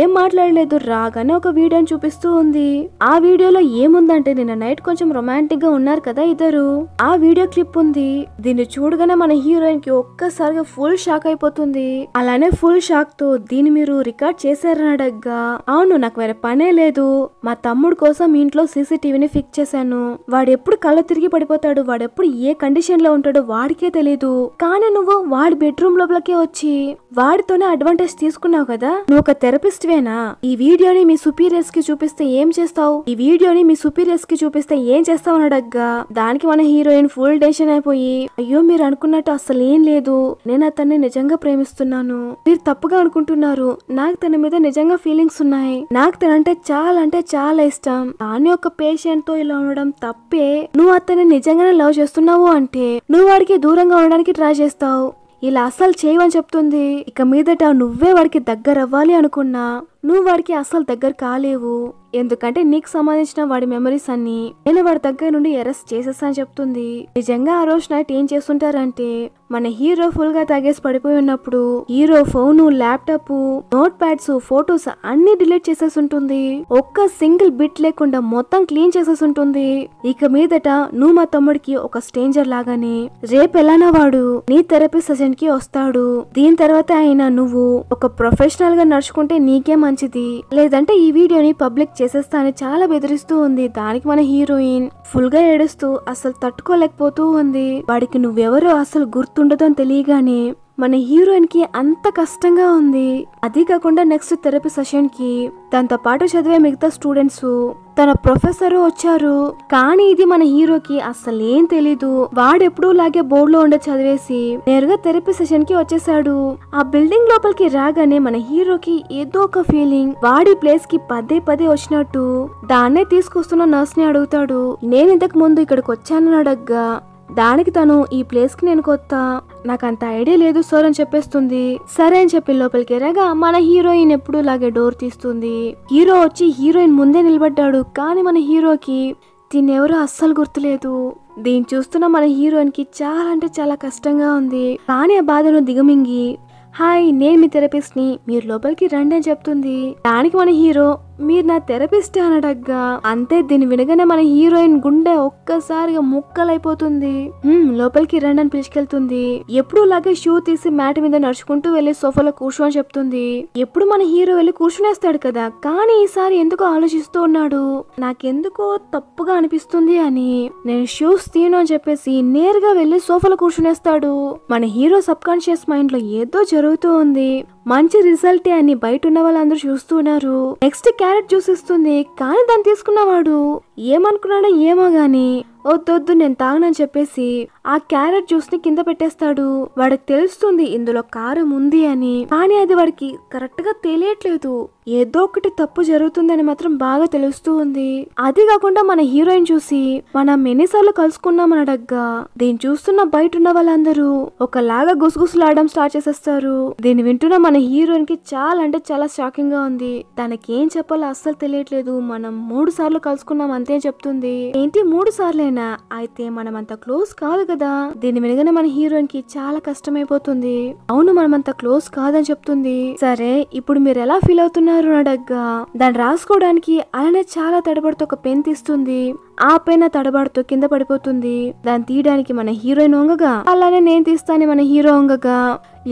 ఏం మాట్లాడలేదు రాగానే ఒక వీడియోని చూపిస్తూ ఉంది ఆ వీడియోలో ఏముందంటే నిన్న నైట్ కొంచెం రొమాంటిక్ గా ఉన్నారు కదా ఇద్దరు ఆ వీడియో క్లిప్ ఉంది దీన్ని చూడగానే మన హీరోయిన్ కి ఒక్కసారిగా ఫుల్ షాక్ అయిపోతుంది అలానే ఫుల్ షాక్ తో దీన్ని మీరు రికార్డ్ చేశారని అడగ్గా అవును నాకు వేరే పనే లేదు మా తమ్ముడు కోసం ఇంట్లో సీసీటీవీని ఫిక్స్ చేశాను వాడు ఎప్పుడు కళ్ళు తిరిగి పడిపోతాడు వాడు ఎప్పుడు ఏ కండిషన్ లో ఉంటాడో వాడికే తెలియదు కానీ నువ్వు వాడి బెడ్రూమ్ లోపలకే వచ్చి వాడితోనే అడ్వాంటేజ్ తీసుకున్నావు కదా నువ్వు ఒక థెరపిస్ట్ వేస్ట్ వేనా ఈ వీడియోని మీ సుపీరియర్స్ కి చూపిస్తే ఏం చేస్తావు ఈ వీడియోని మీ సుపీరియర్స్ కి చూపిస్తే ఏం చేస్తావు అని అడగ్గా దానికి మన హీరోయిన్ ఫుల్ టెన్షన్ అయిపోయి అయ్యో మీరు అనుకున్నట్టు అసలు ఏం లేదు నేను అతన్ని నిజంగా ప్రేమిస్తున్నాను మీరు తప్పుగా అనుకుంటున్నారు నాకు తన మీద నిజంగా ఫీలింగ్స్ ఉన్నాయి నాకు తనంటే చాలా అంటే చాలా ఇష్టం దాని యొక్క పేషెంట్ తో ఇలా ఉండడం తప్పే నువ్వు అతన్ని నిజంగానే లవ్ చేస్తున్నావు అంటే నువ్వు వాడికి దూరంగా ఉండడానికి ట్రై చేస్తావు ఇలా అస్సలు చేయవని చెప్తుంది ఇక మీదట నువ్వే వాడికి అవ్వాలి అనుకున్నా నువ్వు వాడికి అసలు దగ్గర కాలేవు ఎందుకంటే నీకు సంబంధించిన వాడి మెమరీస్ అన్ని నేను వాడి దగ్గర నుండి ఎరెస్ట్ చేసేస్తా అని చెప్తుంది నిజంగా ఆ రోజు నైట్ ఏం చేస్తుంటారంటే మన హీరో ఫుల్ గా తాగేసి పడిపోయి ఉన్నప్పుడు hero phone laptop notepads photos అన్ని డిలీట్ చేసేసి ఉంటుంది ఒక్క సింగిల్ బిట్ లేకుండా మొత్తం క్లీన్ చేసేసి ఉంటుంది ఇక మీదట నువ్వు మా తమ్ముడికి ఒక స్ట్రేంజర్ లాగానే రేపు ఎలానా వాడు నీ థెరపీ సెషన్ కి వస్తాడు దీని తర్వాత అయినా నువ్వు ఒక ప్రొఫెషనల్ గా నడుచుకుంటే నీకే మంచిది లేదంటే ఈ వీడియోని పబ్లిక్ చేసేస్తా అని చాలా బెదిరిస్తూ ఉంది దానికి మన హీరోయిన్ ఫుల్ గా ఏడుస్తూ అసలు తట్టుకోలేకపోతూ ఉంది వాడికి నువ్వెవరో అసలు గుర్తుండదు అని తెలియగానే మన హీరోయిన్కి అంత కష్టంగా ఉంది అదే కాకుండా నెక్స్ట్ థెరపీ సెషన్కి తనతో పాటు చదివే మిగతా స్టూడెంట్స్ తన ప్రొఫెసర్ వచ్చారు కానీ ఇది మన హీరోకి అసలేం తెలీదు వాడెప్పుడూ లాగే బోర్డు లో ఉండే చదివేసి నేరుగా థెరపీ సెషన్ కి వచ్చేసాడు ఆ బిల్డింగ్ లోపలికి రాగానే మన హీరోకి ఏదో ఒక ఫీలింగ్ వాడి ప్లేస్ కి పదే పదే వచ్చినట్టు దాన్నే తీసుకొస్తున్న నర్స్ ని అడుగుతాడు నేను ఇంతకు ముందు ఇక్కడికి వచ్చానని అడగ్గా దానికి తను ఈ ప్లేస్ కి నేను కొత్త నాకు అంత ఐడియా లేదు సార్ అని చెప్పేస్తుంది సరే అని చెప్పి లోపలికి ఎరగా మన హీరోయిన్ ఎప్పుడు లాగే డోర్ తీస్తుంది హీరో వచ్చి హీరోయిన్ ముందే నిలబడ్డాడు కానీ మన హీరోకి ఎవరు అస్సలు గుర్తులేదు దీన్ని చూస్తున్న మన హీరోయిన్ కి చాలా అంటే చాలా కష్టంగా ఉంది కానీ ఆ బాధను దిగమింగి హాయ్ నేను మీ థెరపిస్ట్ ని మీరు లోపలికి రండి అని చెప్తుంది దానికి మన హీరో మీరు నా థెరపిస్ట్ అనడగ్గా అంతే దీన్ని వినగానే మన హీరోయిన్ గుండె ఒక్కసారిగా ముక్కలైపోతుంది లోపలికి రండి అని పిలుచుకెళ్తుంది ఎప్పుడు లాగే షూ తీసి మ్యాట్ మీద నడుచుకుంటూ వెళ్ళి సోఫాలో కూర్చో అని చెప్తుంది ఎప్పుడు మన హీరో వెళ్ళి కూర్చునేస్తాడు కదా కానీ ఈసారి ఎందుకో ఆలోచిస్తూ ఉన్నాడు నాకెందుకో తప్పుగా అనిపిస్తుంది అని నేను షూస్ తీను అని చెప్పేసి నేరుగా వెళ్ళి సోఫాలో కూర్చునేస్తాడు మన హీరో సబ్ కాన్షియస్ మైండ్ లో ఏదో జరుగుతూ ఉంది మంచి రిజల్టే అని బయట ఉన్న వాళ్ళందరూ చూస్తున్నారు నెక్స్ట్ క్యారెట్ జ్యూస్ ఇస్తుంది కానీ దాన్ని తీసుకున్నవాడు ఏమనుకున్నాడో ఏమో గాని వద్దొద్దు నేను తాగనని చెప్పేసి ఆ క్యారెట్ జ్యూస్ ని కింద పెట్టేస్తాడు వాడికి తెలుస్తుంది ఇందులో కారం ఉంది అని కానీ అది వాడికి కరెక్ట్ గా తెలియట్లేదు ఏదో ఒకటి తప్పు జరుగుతుందని మాత్రం బాగా తెలుస్తూ ఉంది అది కాకుండా మన హీరోయిన్ చూసి మనం ఎన్నిసార్లు కలుసుకున్నామని అడగ్గా దీన్ని చూస్తున్న బయట ఉన్న వాళ్ళందరూ ఒకలాగా గుసగుసలాడడం స్టార్ట్ చేసేస్తారు దీన్ని వింటున్న మన హీరోయిన్ కి చాలా అంటే చాలా షాకింగ్ గా ఉంది తనకి ఏం చెప్పాలో అస్సలు తెలియట్లేదు మనం మూడు సార్లు కలుసుకున్నాం అంతే చెప్తుంది ఏంటి మూడు సార్లు అయినా అయితే మనం అంత క్లోజ్ కాదు కదా దీని వెనుగన మన హీరోయిన్ కి చాలా కష్టమైపోతుంది అవును మనం అంత క్లోజ్ కాదని చెప్తుంది సరే ఇప్పుడు మీరు ఎలా ఫీల్ అవుతున్నారు అడగ్గా దాన్ని రాసుకోవడానికి అలానే చాలా తడబడుతూ ఒక పెన్ తీస్తుంది ఆ పైన తడబడుతూ కింద పడిపోతుంది దాన్ని తీయడానికి మన హీరోయిన్ వంగగా అలానే నేను తీస్తాను మన హీరో వంగగా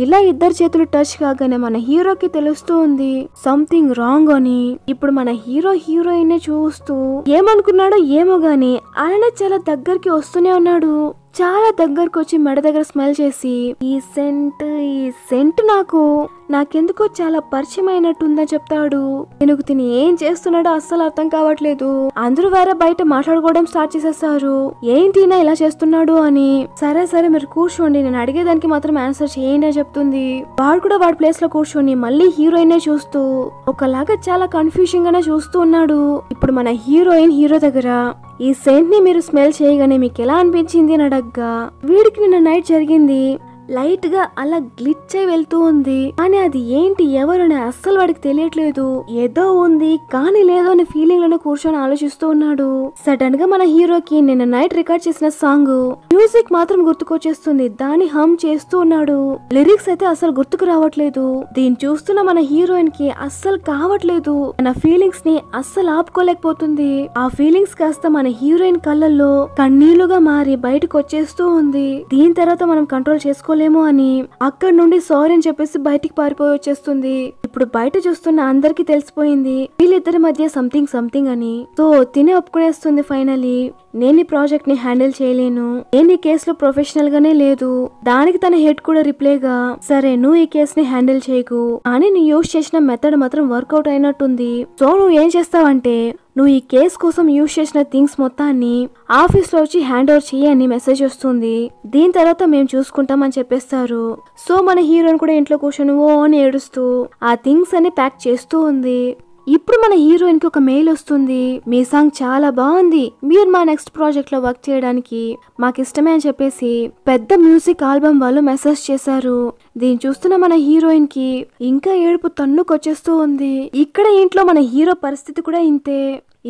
ఇలా ఇద్దరు చేతులు టచ్ కాగానే మన హీరోకి తెలుస్తూ ఉంది సంథింగ్ రాంగ్ అని ఇప్పుడు మన హీరో హీరోయిన్ చూస్తూ ఏమనుకున్నాడో ఏమో గాని ఆయన చాలా దగ్గరికి వస్తూనే ఉన్నాడు చాలా దగ్గరకు వచ్చి మెడ దగ్గర స్మెల్ చేసి ఈ సెంట్ ఈ సెంట్ నాకు నాకెందుకో చాలా పరిచయం అయినట్టుందని చెప్తాడు నేను తిని ఏం చేస్తున్నాడో అస్సలు అర్థం కావట్లేదు అందరూ వేరే బయట మాట్లాడుకోవడం స్టార్ట్ చేసేస్తారు ఏంటి ఇలా చేస్తున్నాడు అని సరే సరే మీరు కూర్చోండి నేను అడిగేదానికి మాత్రం ఆన్సర్ చేయండి అని చెప్తుంది వాడు కూడా వాడి ప్లేస్ లో కూర్చొని మళ్ళీ హీరోయిన్ చూస్తూ ఒకలాగా చాలా కన్ఫ్యూజన్ గానే చూస్తూ ఉన్నాడు ఇప్పుడు మన హీరోయిన్ హీరో దగ్గర ఈ సెంట్ ని మీరు స్మెల్ చేయగానే మీకు ఎలా అనిపించింది అని అడగ్గా వీడికి నిన్న నైట్ జరిగింది లైట్ గా అలా గ్లిచ్ అయి వెళ్తూ ఉంది కానీ అది ఏంటి ఎవరు అని అస్సలు వాడికి తెలియట్లేదు ఏదో ఉంది కానీ లేదో అనే ఫీలింగ్ లోనే కూర్చొని ఆలోచిస్తూ ఉన్నాడు సడన్ గా మన హీరోకి నిన్న నైట్ రికార్డ్ చేసిన సాంగ్ మ్యూజిక్ మాత్రం గుర్తుకొచ్చేస్తుంది దాన్ని హమ్ చేస్తూ ఉన్నాడు లిరిక్స్ అయితే అసలు గుర్తుకు రావట్లేదు దీన్ని చూస్తున్న మన హీరోయిన్ కి అస్సలు కావట్లేదు తన ఫీలింగ్స్ ని అస్సలు ఆపుకోలేకపోతుంది ఆ ఫీలింగ్స్ కాస్త మన హీరోయిన్ కళ్ళల్లో కన్నీళ్లుగా మారి బయటకు వచ్చేస్తూ ఉంది దీని తర్వాత మనం కంట్రోల్ చేసుకో చేసుకోలేము అని అక్కడ నుండి సారీ అని చెప్పేసి బయటికి పారిపోయి వచ్చేస్తుంది ఇప్పుడు బయట చూస్తున్న అందరికీ తెలిసిపోయింది వీళ్ళిద్దరి మధ్య సంథింగ్ సంథింగ్ అని సో తినే ఒప్పుకునేస్తుంది ఫైనలీ నేను ఈ ప్రాజెక్ట్ ని హ్యాండిల్ చేయలేను నేను ఈ కేసులో ప్రొఫెషనల్ గానే లేదు దానికి తన హెడ్ కూడా రిప్లైగా సరే నువ్వు ఈ కేసు ని హ్యాండిల్ చేయకు అని నువ్వు యూజ్ చేసిన మెథడ్ మాత్రం వర్కౌట్ అయినట్టుంది సో నువ్వు ఏం చేస్తావంటే నువ్వు ఈ కేసు కోసం యూజ్ చేసిన థింగ్స్ మొత్తాన్ని ఆఫీస్లో వచ్చి హ్యాండ్ ఓవర్ చెయ్యి అని మెసేజ్ వస్తుంది దీని తర్వాత మేము చూసుకుంటామని చెప్పేస్తారు సో మన హీరోయిన్ కూడా ఇంట్లో కూర్చొని ఓ అని ఏడుస్తూ ఆ థింగ్స్ అని ప్యాక్ చేస్తూ ఉంది ఇప్పుడు మన హీరోయిన్కి ఒక మెయిల్ వస్తుంది మీ సాంగ్ చాలా బాగుంది మీరు మా నెక్స్ట్ ప్రాజెక్ట్లో వర్క్ చేయడానికి మాకు ఇష్టమే అని చెప్పేసి పెద్ద మ్యూజిక్ ఆల్బమ్ వాళ్ళు మెసేజ్ చేశారు దీన్ని చూస్తున్న మన హీరోయిన్ కి ఇంకా ఏడుపు తన్నుకొచ్చేస్తూ ఉంది ఇక్కడ ఇంట్లో మన హీరో పరిస్థితి కూడా ఇంతే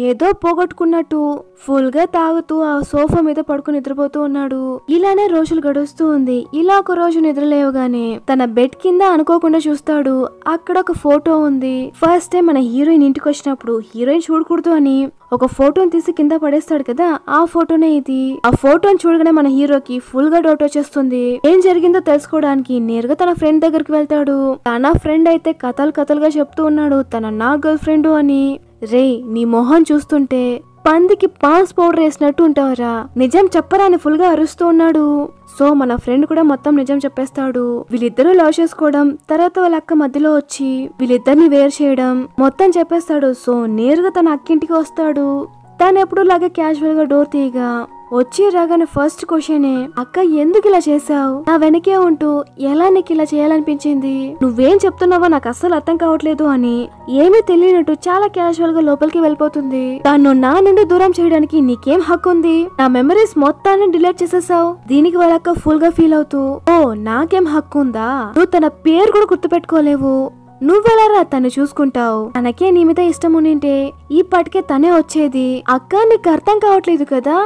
ఏదో పోగొట్టుకున్నట్టు ఫుల్ గా తాగుతూ ఆ సోఫా మీద పడుకుని నిద్రపోతూ ఉన్నాడు ఇలానే రోజులు గడుస్తూ ఉంది ఇలా ఒక రోజు నిద్రలేవగానే తన బెడ్ కింద అనుకోకుండా చూస్తాడు అక్కడ ఒక ఫోటో ఉంది ఫస్ట్ టైం మన హీరోయిన్ ఇంటికి వచ్చినప్పుడు హీరోయిన్ చూడకూడదు అని ఒక ఫోటోని తీసి కింద పడేస్తాడు కదా ఆ ఫోటోనే ఇది ఆ ఫోటోని చూడగానే మన హీరోకి ఫుల్ గా డౌట్ వచ్చేస్తుంది ఏం జరిగిందో తెలుసుకోవడానికి నేరుగా తన ఫ్రెండ్ దగ్గరికి వెళ్తాడు తన ఫ్రెండ్ అయితే కథలు కథలుగా చెప్తూ ఉన్నాడు తన నా గర్ల్ ఫ్రెండ్ అని రే నీ మొహం చూస్తుంటే పందికి పాన్స్ పౌడర్ వేసినట్టు ఉంటావురా నిజం చెప్పరా అని ఫుల్ గా అరుస్తూ ఉన్నాడు సో మన ఫ్రెండ్ కూడా మొత్తం నిజం చెప్పేస్తాడు వీళ్ళిద్దరూ లవ్ చేసుకోవడం తర్వాత వాళ్ళ అక్క మధ్యలో వచ్చి వీళ్ళిద్దరిని వేర్ చేయడం మొత్తం చెప్పేస్తాడు సో నేరుగా తన అక్కింటికి వస్తాడు తను ఎప్పుడు లాగే క్యాజువల్ గా డోర్ తీయగా వచ్చి రాగానే ఫస్ట్ క్వశ్చన్ అక్క ఎందుకు ఇలా చేసావు నా వెనకే ఉంటూ ఎలా నీకు ఇలా చేయాలనిపించింది నువ్వేం చెప్తున్నావో నాకు అస్సలు అర్థం కావట్లేదు అని ఏమీ తెలియనట్టు చాలా క్యాజువల్ గా లోపలికి వెళ్ళిపోతుంది తను నా నుండి దూరం చేయడానికి నీకేం హక్కు ఉంది నా మెమరీస్ మొత్తాన్ని డిలీట్ చేసేసావు దీనికి వాళ్ళక్క ఫుల్ గా ఫీల్ అవుతూ ఓ నాకేం హక్కు ఉందా నువ్వు తన పేరు కూడా గుర్తుపెట్టుకోలేవు నువ్వెలారా తను చూసుకుంటావు తనకే నీ మీద ఇష్టం ఉండింటే ఈ పటికే తనే వచ్చేది అక్క నీకు అర్థం కావట్లేదు కదా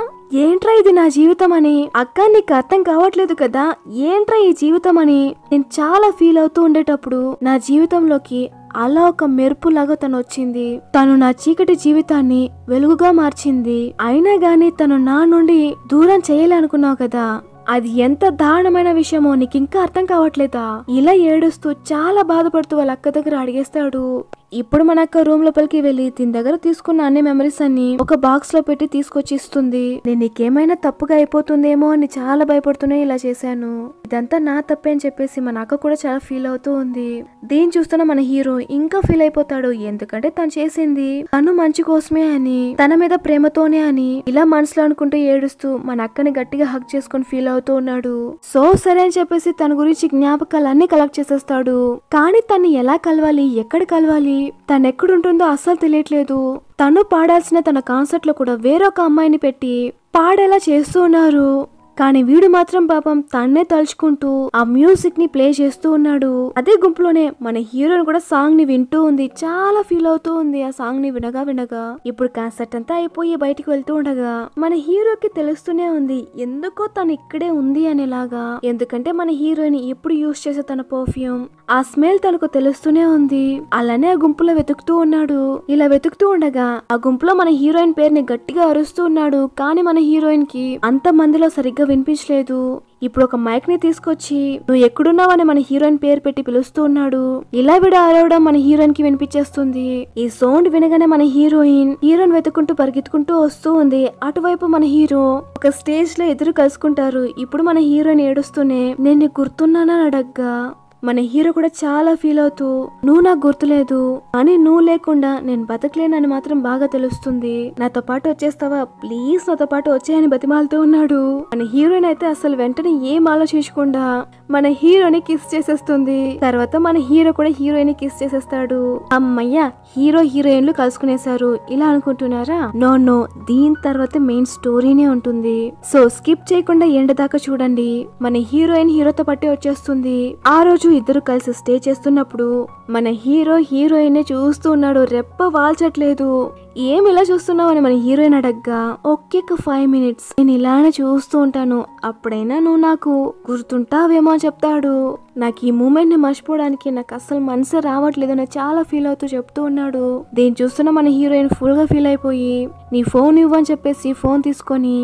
ఏంట్రా ఇది నా జీవితం అని అక్క నీకు అర్థం కావట్లేదు కదా ఏంట్రా ఈ జీవితం అని నేను చాలా ఫీల్ అవుతూ ఉండేటప్పుడు నా జీవితంలోకి అలా ఒక మెరుపులాగా తను వచ్చింది తను నా చీకటి జీవితాన్ని వెలుగుగా మార్చింది అయినా గాని తను నా నుండి దూరం చేయాలనుకున్నావు కదా అది ఎంత దారుణమైన విషయమో నీకు ఇంకా అర్థం కావట్లేదా ఇలా ఏడుస్తూ చాలా బాధపడుతూ వాళ్ళ అక్క దగ్గర అడిగేస్తాడు ఇప్పుడు మన అక్క రూమ్ లోపలికి వెళ్ళి దీని దగ్గర తీసుకున్న అన్ని మెమరీస్ అన్ని ఒక బాక్స్ లో పెట్టి తీసుకొచ్చి ఇస్తుంది నేను నీకేమైనా తప్పుగా అయిపోతుందేమో అని చాలా భయపడుతూనే ఇలా చేశాను ఇదంతా నా తప్పే అని చెప్పేసి మన అక్క కూడా చాలా ఫీల్ అవుతూ ఉంది దీన్ని చూస్తున్న మన హీరో ఇంకా ఫీల్ అయిపోతాడు ఎందుకంటే తను చేసింది తను మంచి కోసమే అని తన మీద ప్రేమతోనే అని ఇలా మనసులో అనుకుంటూ ఏడుస్తూ మన అక్కని గట్టిగా హక్ చేసుకుని ఫీల్ అవుతూ ఉన్నాడు సో సరే అని చెప్పేసి తన గురించి జ్ఞాపకాలన్నీ కలెక్ట్ చేసేస్తాడు కానీ తన్ని ఎలా కలవాలి ఎక్కడ కలవాలి తనెక్కడుంటుందో అస్సలు తెలియట్లేదు తను పాడాల్సిన తన లో కూడా వేరొక అమ్మాయిని పెట్టి పాడేలా చేస్తున్నారు కానీ వీడు మాత్రం పాపం తన్నే తలుచుకుంటూ ఆ మ్యూజిక్ ని ప్లే చేస్తూ ఉన్నాడు అదే గుంపులోనే మన హీరోయిన్ కూడా సాంగ్ ని వింటూ ఉంది చాలా ఫీల్ అవుతూ ఉంది ఆ సాంగ్ ని వినగా వినగా ఇప్పుడు కాన్సర్ట్ అంతా అయిపోయి బయటకు వెళ్తూ ఉండగా మన హీరోకి తెలుస్తూనే ఉంది ఎందుకో తను ఇక్కడే ఉంది అనేలాగా ఎందుకంటే మన హీరోయిన్ ఎప్పుడు యూజ్ చేసే తన పర్ఫ్యూమ్ ఆ స్మెల్ తనకు తెలుస్తూనే ఉంది అలానే ఆ గుంపులో వెతుకుతూ ఉన్నాడు ఇలా వెతుకుతూ ఉండగా ఆ గుంపులో మన హీరోయిన్ పేరుని గట్టిగా అరుస్తూ ఉన్నాడు కానీ మన హీరోయిన్ కి అంత మందిలో సరిగ్గా వినిపించలేదు ఇప్పుడు ఒక మైక్ ని తీసుకొచ్చి నువ్వు ఎక్కడున్నావని మన హీరోయిన్ పేరు పెట్టి పిలుస్తూ ఉన్నాడు ఇలా విడ అరవడం మన హీరోయిన్ కి వినిపించేస్తుంది ఈ సౌండ్ వినగానే మన హీరోయిన్ హీరోయిన్ వెతుకుంటూ పరిగెత్తుకుంటూ వస్తూ ఉంది అటువైపు మన హీరో ఒక స్టేజ్ లో ఎదురు కలుసుకుంటారు ఇప్పుడు మన హీరోయిన్ ఏడుస్తూనే నేను గుర్తున్నానని అడగ్గా మన హీరో కూడా చాలా ఫీల్ అవుతూ నువ్వు నాకు గుర్తులేదు అని నువ్వు లేకుండా నేను బతకలేనని మాత్రం బాగా తెలుస్తుంది నాతో పాటు వచ్చేస్తావా ప్లీజ్ నాతో పాటు వచ్చాయని బతిమాలుతూ ఉన్నాడు మన హీరోయిన్ అయితే అసలు వెంటనే ఏం ఆలోచించకుండా మన హీరోని కిస్ చేసేస్తుంది తర్వాత మన హీరో కూడా హీరోయిన్ కిస్ చేసేస్తాడు అమ్మయ్య హీరో హీరోయిన్లు కలుసుకునేశారు ఇలా అనుకుంటున్నారా నో నో దీని తర్వాత మెయిన్ స్టోరీనే ఉంటుంది సో స్కిప్ చేయకుండా ఎండ దాకా చూడండి మన హీరోయిన్ హీరోతో పట్టి వచ్చేస్తుంది ఆ రోజు ఇద్దరు కలిసి స్టే చేస్తున్నప్పుడు మన హీరో హీరోయిన్ చూస్తూ ఉన్నాడు రెప్ప వాల్చట్లేదు ఏం ఇలా చూస్తున్నావు అని మన హీరోయిన్ అడగ్గా ఒక ఫైవ్ మినిట్స్ నేను ఇలానే చూస్తూ ఉంటాను అప్పుడైనా నువ్వు నాకు గుర్తుంటావేమో అని చెప్తాడు నాకు ఈ మూమెంట్ ని మర్చిపోవడానికి నాకు అస్సలు మనసు రావట్లేదు అని చాలా ఫీల్ అవుతూ చెప్తూ ఉన్నాడు దీన్ని చూస్తున్న మన హీరోయిన్ ఫుల్ గా ఫీల్ అయిపోయి నీ ఫోన్ ఇవ్వని చెప్పేసి ఫోన్ తీసుకొని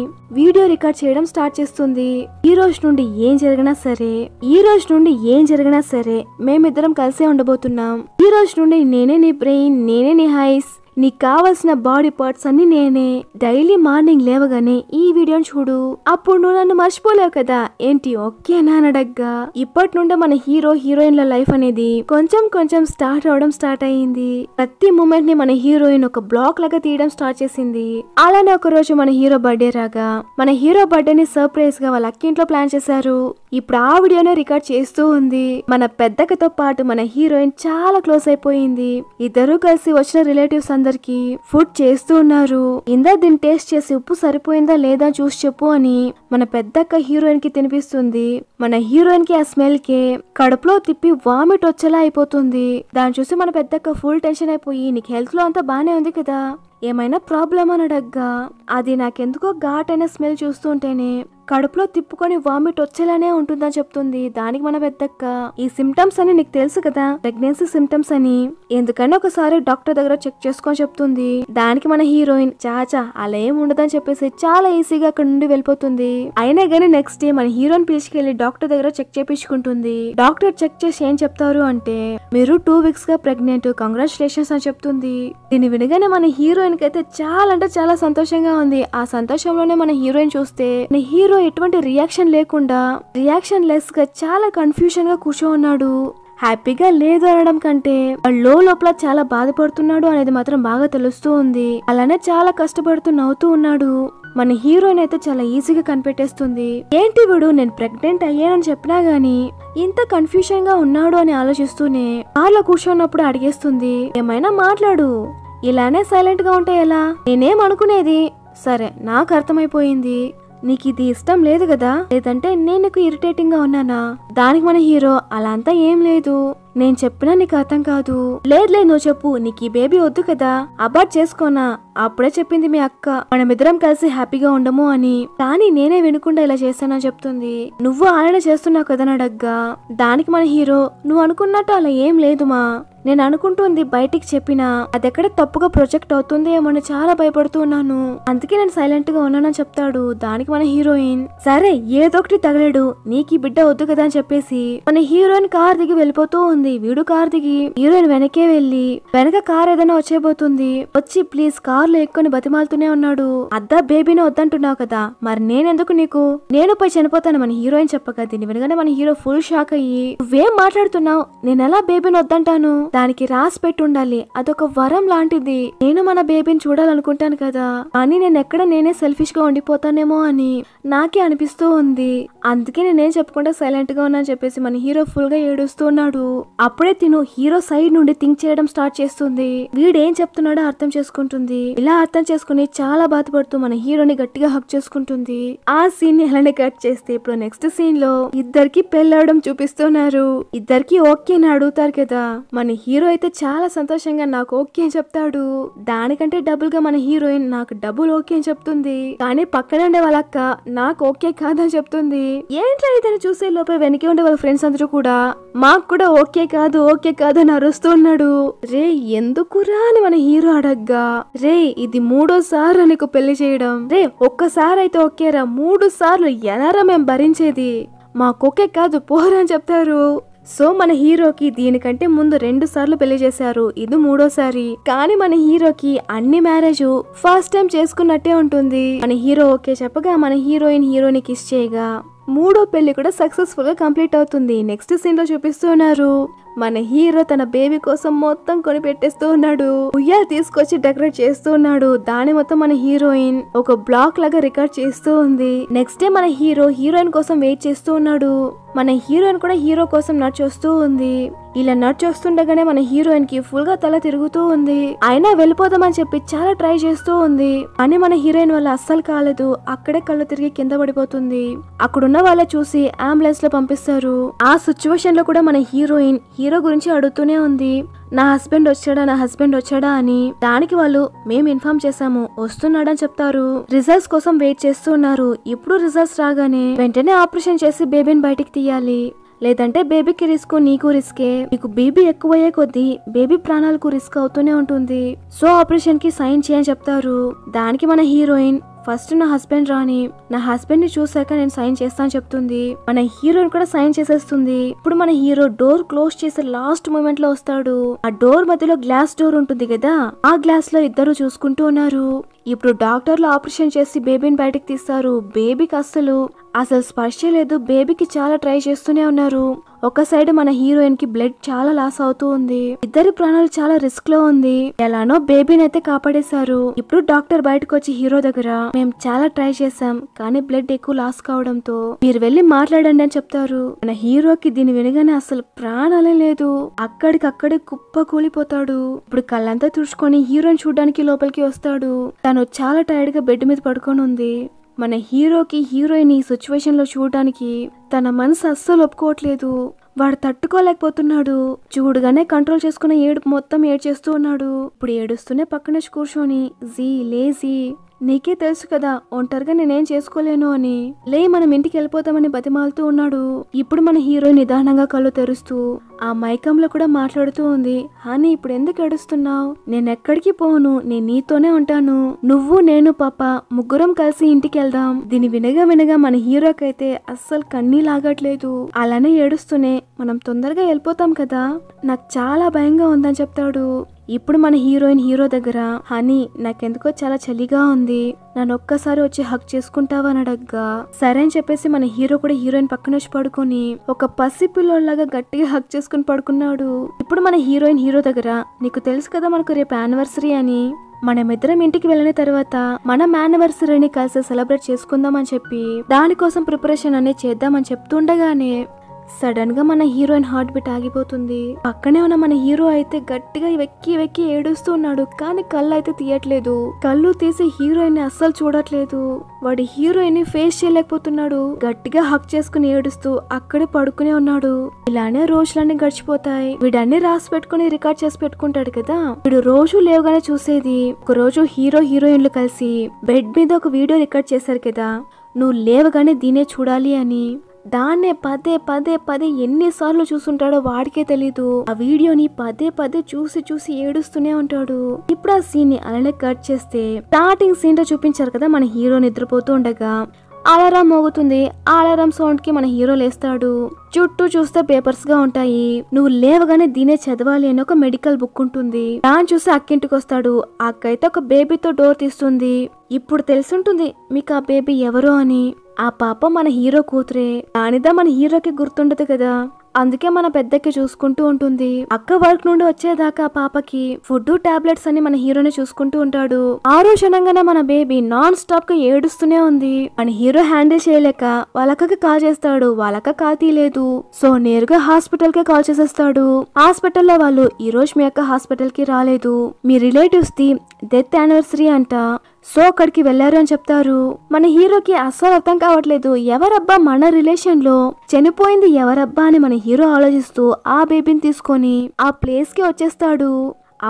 వీడియో రికార్డ్ చేయడం స్టార్ట్ చేస్తుంది ఈ రోజు నుండి ఏం జరిగినా సరే ఈ రోజు నుండి ఏం జరిగినా సరే మేమిద్దరం కలిసే ఉండబోతున్నాం ఈ రోజు నుండి నేనే నీ బ్రెయిన్ నేనే నీ హైస్ నీకు కావాల్సిన బాడీ పార్ట్స్ అన్ని నేనే డైలీ మార్నింగ్ లేవగానే ఈ వీడియోని చూడు అప్పుడు నువ్వు నన్ను మర్చిపోలేవు కదా ఏంటి ఓకేనా నానడగ్గా ఇప్పటి నుండి మన హీరో హీరోయిన్ల లైఫ్ అనేది కొంచెం కొంచెం స్టార్ట్ అవడం స్టార్ట్ అయ్యింది ప్రతి మూమెంట్ ని మన హీరోయిన్ ఒక బ్లాక్ లాగా తీయడం స్టార్ట్ చేసింది అలానే ఒక రోజు మన హీరో బర్త్డే రాగా మన హీరో బర్త్డే ని సర్ప్రైజ్ గా వాళ్ళ అక్కింట్లో ప్లాన్ చేశారు ఇప్పుడు ఆ వీడియోనే రికార్డ్ చేస్తూ ఉంది మన పెద్దకతో పాటు మన హీరోయిన్ చాలా క్లోజ్ అయిపోయింది ఇద్దరు కలిసి వచ్చిన రిలేటివ్స్ అందరికి ఫుడ్ చేస్తూ ఉన్నారు ఇందా దీన్ని టేస్ట్ చేసి ఉప్పు సరిపోయిందా లేదా చూసి చెప్పు అని మన పెద్దక్క హీరోయిన్ కి తినిపిస్తుంది మన హీరోయిన్ కి ఆ స్మెల్ కి కడుపులో తిప్పి వామిట్ వచ్చేలా అయిపోతుంది దాన్ని చూసి మన పెద్దక్క ఫుల్ టెన్షన్ అయిపోయి నీకు హెల్త్ లో అంతా బానే ఉంది కదా ఏమైనా ప్రాబ్లం అని అడగ్గా అది నాకెందుకో ఘాట్ అయిన స్మెల్ చూస్తుంటేనే కడుపులో తిప్పుకొని వామిట్ వచ్చేలానే ఉంటుందని చెప్తుంది దానికి మన పెద్దక్క ఈ సిమ్టమ్స్ అని నీకు తెలుసు కదా ప్రెగ్నెన్సీ సిమ్టమ్స్ అని ఎందుకని ఒకసారి డాక్టర్ దగ్గర చెక్ చేసుకొని చెప్తుంది దానికి మన హీరోయిన్ చాచా అలా ఏం ఉండదు అని చెప్పేసి చాలా ఈజీగా అక్కడ నుండి వెళ్ళిపోతుంది అయినా గానీ నెక్స్ట్ డే మన హీరోయిన్ పిలిచికెళ్లి డాక్టర్ దగ్గర చెక్ చేపించుకుంటుంది డాక్టర్ చెక్ చేసి ఏం చెప్తారు అంటే మీరు టూ వీక్స్ గా ప్రెగ్నెంట్ కంగ్రాచులేషన్స్ అని చెప్తుంది దీని వినగానే మన హీరోయిన్ కి అయితే చాలా అంటే చాలా సంతోషంగా ఉంది ఆ సంతోషంలోనే మన హీరోయిన్ చూస్తే హీరో గొంతులో ఎటువంటి రియాక్షన్ లేకుండా రియాక్షన్ లెస్ గా చాలా కన్ఫ్యూషన్ గా కూర్చో ఉన్నాడు హ్యాపీగా లేదు అనడం కంటే లో లోపల చాలా బాధపడుతున్నాడు అనేది మాత్రం బాగా తెలుస్తూ ఉంది అలానే చాలా కష్టపడుతూ నవ్వుతూ ఉన్నాడు మన హీరోయిన్ అయితే చాలా ఈజీగా కనిపెట్టేస్తుంది ఏంటి వీడు నేను ప్రెగ్నెంట్ అయ్యానని చెప్పినా గాని ఇంత కన్ఫ్యూషన్ గా ఉన్నాడు అని ఆలోచిస్తూనే కార్లో కూర్చున్నప్పుడు అడిగేస్తుంది ఏమైనా మాట్లాడు ఇలానే సైలెంట్ గా ఉంటే ఎలా నేనేం అనుకునేది సరే నాకు అర్థమైపోయింది నీకు ఇది ఇష్టం లేదు కదా లేదంటే నేను ఇరిటేటింగ్ గా ఉన్నానా దానికి మన హీరో అలా అంతా ఏం లేదు నేను చెప్పినా నీకు అర్థం కాదు లేదులే నువ్వు చెప్పు నీకు ఈ బేబీ వద్దు కదా అబార్ట్ చేసుకోనా అప్పుడే చెప్పింది మీ అక్క మనమిద్దరం కలిసి హ్యాపీగా ఉండము అని కానీ నేనే వినకుండా ఇలా చేస్తానని చెప్తుంది నువ్వు ఆయన చేస్తున్నావు కదా నడగ్గా దానికి మన హీరో నువ్వు అనుకున్నట్టు అలా ఏం లేదు మా నేను అనుకుంటుంది బయటికి చెప్పినా అదెక్కడ తప్పుగా ప్రొజెక్ట్ అవుతుంది ఏమని చాలా భయపడుతూ ఉన్నాను అందుకే నేను సైలెంట్ గా ఉన్నానని చెప్తాడు దానికి మన హీరోయిన్ సరే ఏదో ఒకటి తగలేడు నీకు బిడ్డ వద్దు కదా అని చెప్పేసి మన హీరోయిన్ కార్ దిగి వెళ్ళిపోతూ ఉంది ఉంది వీడు కార్ దిగి హీరోయిన్ వెనకే వెళ్ళి వెనక కార్ ఏదైనా వచ్చేబోతుంది వచ్చి ప్లీజ్ కార్ లో ఎక్కువని బతిమాలుతూనే ఉన్నాడు అద్దా బేబీని వద్దంటున్నావు కదా మరి నేనెందుకు నీకు నేను పోయి చనిపోతాను మన హీరోయిన్ చెప్పక దీన్ని వినగానే మన హీరో ఫుల్ షాక్ అయ్యి నువ్వేం మాట్లాడుతున్నావు నేను ఎలా బేబీని వద్దంటాను దానికి రాసి పెట్టుండాలి అదొక వరం లాంటిది నేను మన బేబీని చూడాలనుకుంటాను కదా అని నేను ఎక్కడ నేనే సెల్ఫిష్ గా ఉండిపోతానేమో అని నాకే అనిపిస్తూ ఉంది అందుకే నేనేం చెప్పకుండా సైలెంట్ గా ఉన్నా చెప్పేసి మన హీరో ఫుల్ గా ఏడుస్తూ ఉన్నాడు అప్పుడే తిను హీరో సైడ్ నుండి థింక్ చేయడం స్టార్ట్ చేస్తుంది వీడేం చెప్తున్నాడో అర్థం చేసుకుంటుంది ఇలా అర్థం చేసుకుని చాలా బాధపడుతూ మన హీరోని గట్టిగా హక్ చేసుకుంటుంది ఆ సీన్ ని అలానే కట్ చేస్తే ఇప్పుడు నెక్స్ట్ సీన్ లో ఇద్దరికి పెళ్ళవడం చూపిస్తున్నారు ఇద్దరికి ఓకే అని అడుగుతారు కదా మన హీరో అయితే చాలా సంతోషంగా నాకు ఓకే అని చెప్తాడు దానికంటే డబుల్ గా మన హీరోయిన్ నాకు డబుల్ ఓకే అని చెప్తుంది కానీ పక్కన ఉండే వాళ్ళక్క నాకు ఓకే కాదని చెప్తుంది ఏంట్రా ఇతను చూసే లోపల వెనకే ఉండే వాళ్ళ ఫ్రెండ్స్ అందరూ కూడా మాకు కూడా ఓకే కాదు ఓకే కాదు అని అరుస్తున్నాడు రే ఎందుకురా అని మన హీరో అడగ్గా రే ఇది మూడోసారి నీకు పెళ్లి చేయడం రే ఒక్కసారి అయితే ఓకేరా మూడు సార్లు ఎలారా మేము భరించేది మాకొకే కాదు పోరా అని చెప్తారు సో మన హీరోకి దీనికంటే ముందు రెండు సార్లు పెళ్లి చేశారు ఇది మూడోసారి కానీ మన హీరోకి అన్ని మ్యారేజ్ ఫస్ట్ టైం చేసుకున్నట్టే ఉంటుంది మన హీరో ఓకే చెప్పగా మన హీరోయిన్ హీరోని కిస్ చేయగా మూడో పెళ్లి కూడా సక్సెస్ఫుల్ గా కంప్లీట్ అవుతుంది నెక్స్ట్ సీన్ లో చూపిస్తున్నారు మన హీరో తన బేబీ కోసం మొత్తం కొనిపెట్టేస్తూ ఉన్నాడు ఉయ్యాలు తీసుకొచ్చి డెకరేట్ చేస్తూ ఉన్నాడు దాని మొత్తం మన హీరోయిన్ ఒక బ్లాక్ లాగా రికార్డ్ చేస్తూ ఉంది నెక్స్ట్ డే మన హీరో హీరోయిన్ కోసం వెయిట్ చేస్తూ ఉన్నాడు మన హీరోయిన్ కూడా హీరో కోసం నడిచొస్తూ ఉంది ఇలా నడిచొస్తుండగానే మన హీరోయిన్ కి ఫుల్ గా తల తిరుగుతూ ఉంది అయినా వెళ్ళిపోదామని చెప్పి చాలా ట్రై చేస్తూ ఉంది అని మన హీరోయిన్ వల్ల అస్సలు కాలేదు అక్కడే కళ్ళు తిరిగి కింద పడిపోతుంది అక్కడున్న వాళ్ళ చూసి అంబులెన్స్ లో పంపిస్తారు ఆ సిచ్యువేషన్ లో కూడా మన హీరోయిన్ హీరో గురించి అడుగుతూనే ఉంది నా హస్బెండ్ వచ్చాడా నా హస్బెండ్ వచ్చాడా అని దానికి వాళ్ళు మేము ఇన్ఫార్మ్ చేశాము వస్తున్నాడని చెప్తారు రిజల్ట్స్ కోసం వెయిట్ చేస్తూ ఉన్నారు ఇప్పుడు రిజల్ట్స్ రాగానే వెంటనే ఆపరేషన్ చేసి బేబీని బయటికి తీయాలి లేదంటే బేబీకి రిస్క్ నీకు రిస్కే నీకు బేబీ ఎక్కువయ్యే కొద్దీ బేబీ ప్రాణాలకు రిస్క్ అవుతూనే ఉంటుంది సో ఆపరేషన్ కి సైన్ చేయని చెప్తారు దానికి మన హీరోయిన్ ఫస్ట్ నా హస్బెండ్ రాని నా హస్బెండ్ ని చూసాక నేను సైన్ చేస్తాను చెప్తుంది మన హీరోని కూడా సైన్ చేసేస్తుంది ఇప్పుడు మన హీరో డోర్ క్లోజ్ చేసే లాస్ట్ మూమెంట్ లో వస్తాడు ఆ డోర్ మధ్యలో గ్లాస్ డోర్ ఉంటుంది కదా ఆ గ్లాస్ లో ఇద్దరు చూసుకుంటూ ఉన్నారు ఇప్పుడు డాక్టర్లు ఆపరేషన్ చేసి బేబీని బయటకు తీస్తారు బేబీకి అస్సలు అసలు స్పర్శ లేదు బేబీకి చాలా ట్రై చేస్తూనే ఉన్నారు ఒక సైడ్ మన హీరోయిన్ కి బ్లడ్ చాలా లాస్ అవుతూ ఉంది ఇద్దరి ప్రాణాలు చాలా రిస్క్ లో ఉంది ఎలానో బేబీని అయితే కాపాడేశారు ఇప్పుడు డాక్టర్ బయటకు వచ్చి హీరో దగ్గర మేము చాలా ట్రై చేశాం కానీ బ్లడ్ ఎక్కువ లాస్ కావడంతో మీరు వెళ్ళి మాట్లాడండి అని చెప్తారు మన హీరోకి దీని వినగానే అసలు ప్రాణాలే లేదు అక్కడికక్కడే కుప్ప కూలిపోతాడు ఇప్పుడు కళ్ళంతా తుడుచుకొని హీరోని చూడడానికి లోపలికి వస్తాడు తను చాలా టైర్డ్ గా బెడ్ మీద పడుకొని ఉంది మన హీరోకి హీరోయిన్ ఈ సిచ్యువేషన్లో చూడటానికి తన మనసు అస్సలు ఒప్పుకోవట్లేదు వాడు తట్టుకోలేకపోతున్నాడు చూడగానే కంట్రోల్ చేసుకున్న ఏడుపు మొత్తం ఏడ్చేస్తూ ఉన్నాడు ఇప్పుడు ఏడుస్తూనే పక్కన కూర్చొని జీ లేజీ నీకే తెలుసు కదా ఒంటరిగా నేనేం చేసుకోలేను అని లే మనం ఇంటికి వెళ్ళిపోతామని బతిమాలుతూ ఉన్నాడు ఇప్పుడు మన హీరో నిదానంగా కళ్ళు తెరుస్తూ ఆ మైకంలో కూడా మాట్లాడుతూ ఉంది హాని ఇప్పుడు ఎందుకు ఏడుస్తున్నావు నేనెక్కడికి పోను నేను నీతోనే ఉంటాను నువ్వు నేను పాప ముగ్గురం కలిసి ఇంటికి వెళ్దాం దీని వినగా వినగా మన హీరోకైతే అస్సలు కన్నీ లాగట్లేదు అలానే ఏడుస్తూనే మనం తొందరగా వెళ్ళిపోతాం కదా నాకు చాలా భయంగా ఉందని చెప్తాడు ఇప్పుడు మన హీరోయిన్ హీరో దగ్గర హనీ నాకెందుకో చాలా చలిగా ఉంది నన్ను ఒక్కసారి వచ్చి హక్ చేసుకుంటావా అడగ్గా సరే అని చెప్పేసి మన హీరో కూడా హీరోయిన్ పక్కన వచ్చి పడుకొని ఒక పసి పిల్లోలాగా గట్టిగా హక్ చేసుకుని పడుకున్నాడు ఇప్పుడు మన హీరోయిన్ హీరో దగ్గర నీకు తెలుసు కదా మనకు రేపు యానివర్సరీ అని మనమిద్దరం ఇంటికి వెళ్ళిన తర్వాత మన యానివర్సరీని కలిసి సెలబ్రేట్ చేసుకుందాం అని చెప్పి దానికోసం ప్రిపరేషన్ అనేది చేద్దామని చెప్తుండగానే సడన్ గా మన హీరోయిన్ హార్ట్ బీట్ ఆగిపోతుంది పక్కనే ఉన్న మన హీరో అయితే గట్టిగా వెక్కి వెక్కి ఏడుస్తూ ఉన్నాడు కానీ కళ్ళు అయితే తీయట్లేదు కళ్ళు తీసి హీరోయిన్ ని అస్సలు చూడట్లేదు వాడి హీరోయిన్ ని ఫేస్ చేయలేకపోతున్నాడు గట్టిగా హక్ చేసుకుని ఏడుస్తూ అక్కడే పడుకునే ఉన్నాడు ఇలానే రోజులన్నీ గడిచిపోతాయి వీడన్ని రాసి పెట్టుకుని రికార్డ్ చేసి పెట్టుకుంటాడు కదా వీడు రోజు లేవుగానే చూసేది ఒక రోజు హీరో హీరోయిన్లు కలిసి బెడ్ మీద ఒక వీడియో రికార్డ్ చేశారు కదా నువ్వు లేవగానే దీనే చూడాలి అని దాన్నే పదే పదే పదే ఎన్నిసార్లు చూసుంటాడో వాడికే తెలీదు ఆ వీడియోని పదే పదే చూసి చూసి ఏడుస్తూనే ఉంటాడు ఇప్పుడు ఆ సీన్ ని అలానే కట్ చేస్తే స్టార్టింగ్ సీన్ లో చూపించారు కదా మన హీరో నిద్రపోతూ ఉండగా అలారం మోగుతుంది ఆ అలారం సౌండ్ కి మన హీరో లేస్తాడు చుట్టూ చూస్తే పేపర్స్ గా ఉంటాయి నువ్వు లేవగానే దీనే చదవాలి అని ఒక మెడికల్ బుక్ ఉంటుంది దాన్ని చూసి అక్కింటికి వస్తాడు అక్కయితే ఒక బేబీతో డోర్ తీస్తుంది ఇప్పుడు తెలుసుంటుంది మీకు ఆ బేబీ ఎవరో అని ఆ పాప మన హీరో కూతురే దానిదా మన హీరోకి గుర్తుండదు కదా అందుకే మన పెద్దకి చూసుకుంటూ ఉంటుంది అక్క వర్క్ నుండి వచ్చేదాకా పాపకి ఫుడ్ టాబ్లెట్స్ అని మన హీరోని చూసుకుంటూ ఉంటాడు ఆ రోజు మన బేబీ నాన్ స్టాప్ గా ఏడుస్తూనే ఉంది మన హీరో హ్యాండిల్ చేయలేక వాళ్ళక్కకి కాల్ చేస్తాడు వాళ్ళక కాల్ తీయలేదు సో నేరుగా హాస్పిటల్ కే కాల్ చేసేస్తాడు హాస్పిటల్లో వాళ్ళు ఈ రోజు మీ అక్క హాస్పిటల్ కి రాలేదు మీ రిలేటివ్స్ ది డెత్ యానివర్సరీ అంట సో అక్కడికి వెళ్లారు అని చెప్తారు మన హీరోకి అస్సలు అర్థం కావట్లేదు ఎవరబ్బా మన రిలేషన్ లో చనిపోయింది ఎవరబ్బా అని మన హీరో ఆలోచిస్తూ ఆ బేబీని తీసుకొని ఆ ప్లేస్ కి వచ్చేస్తాడు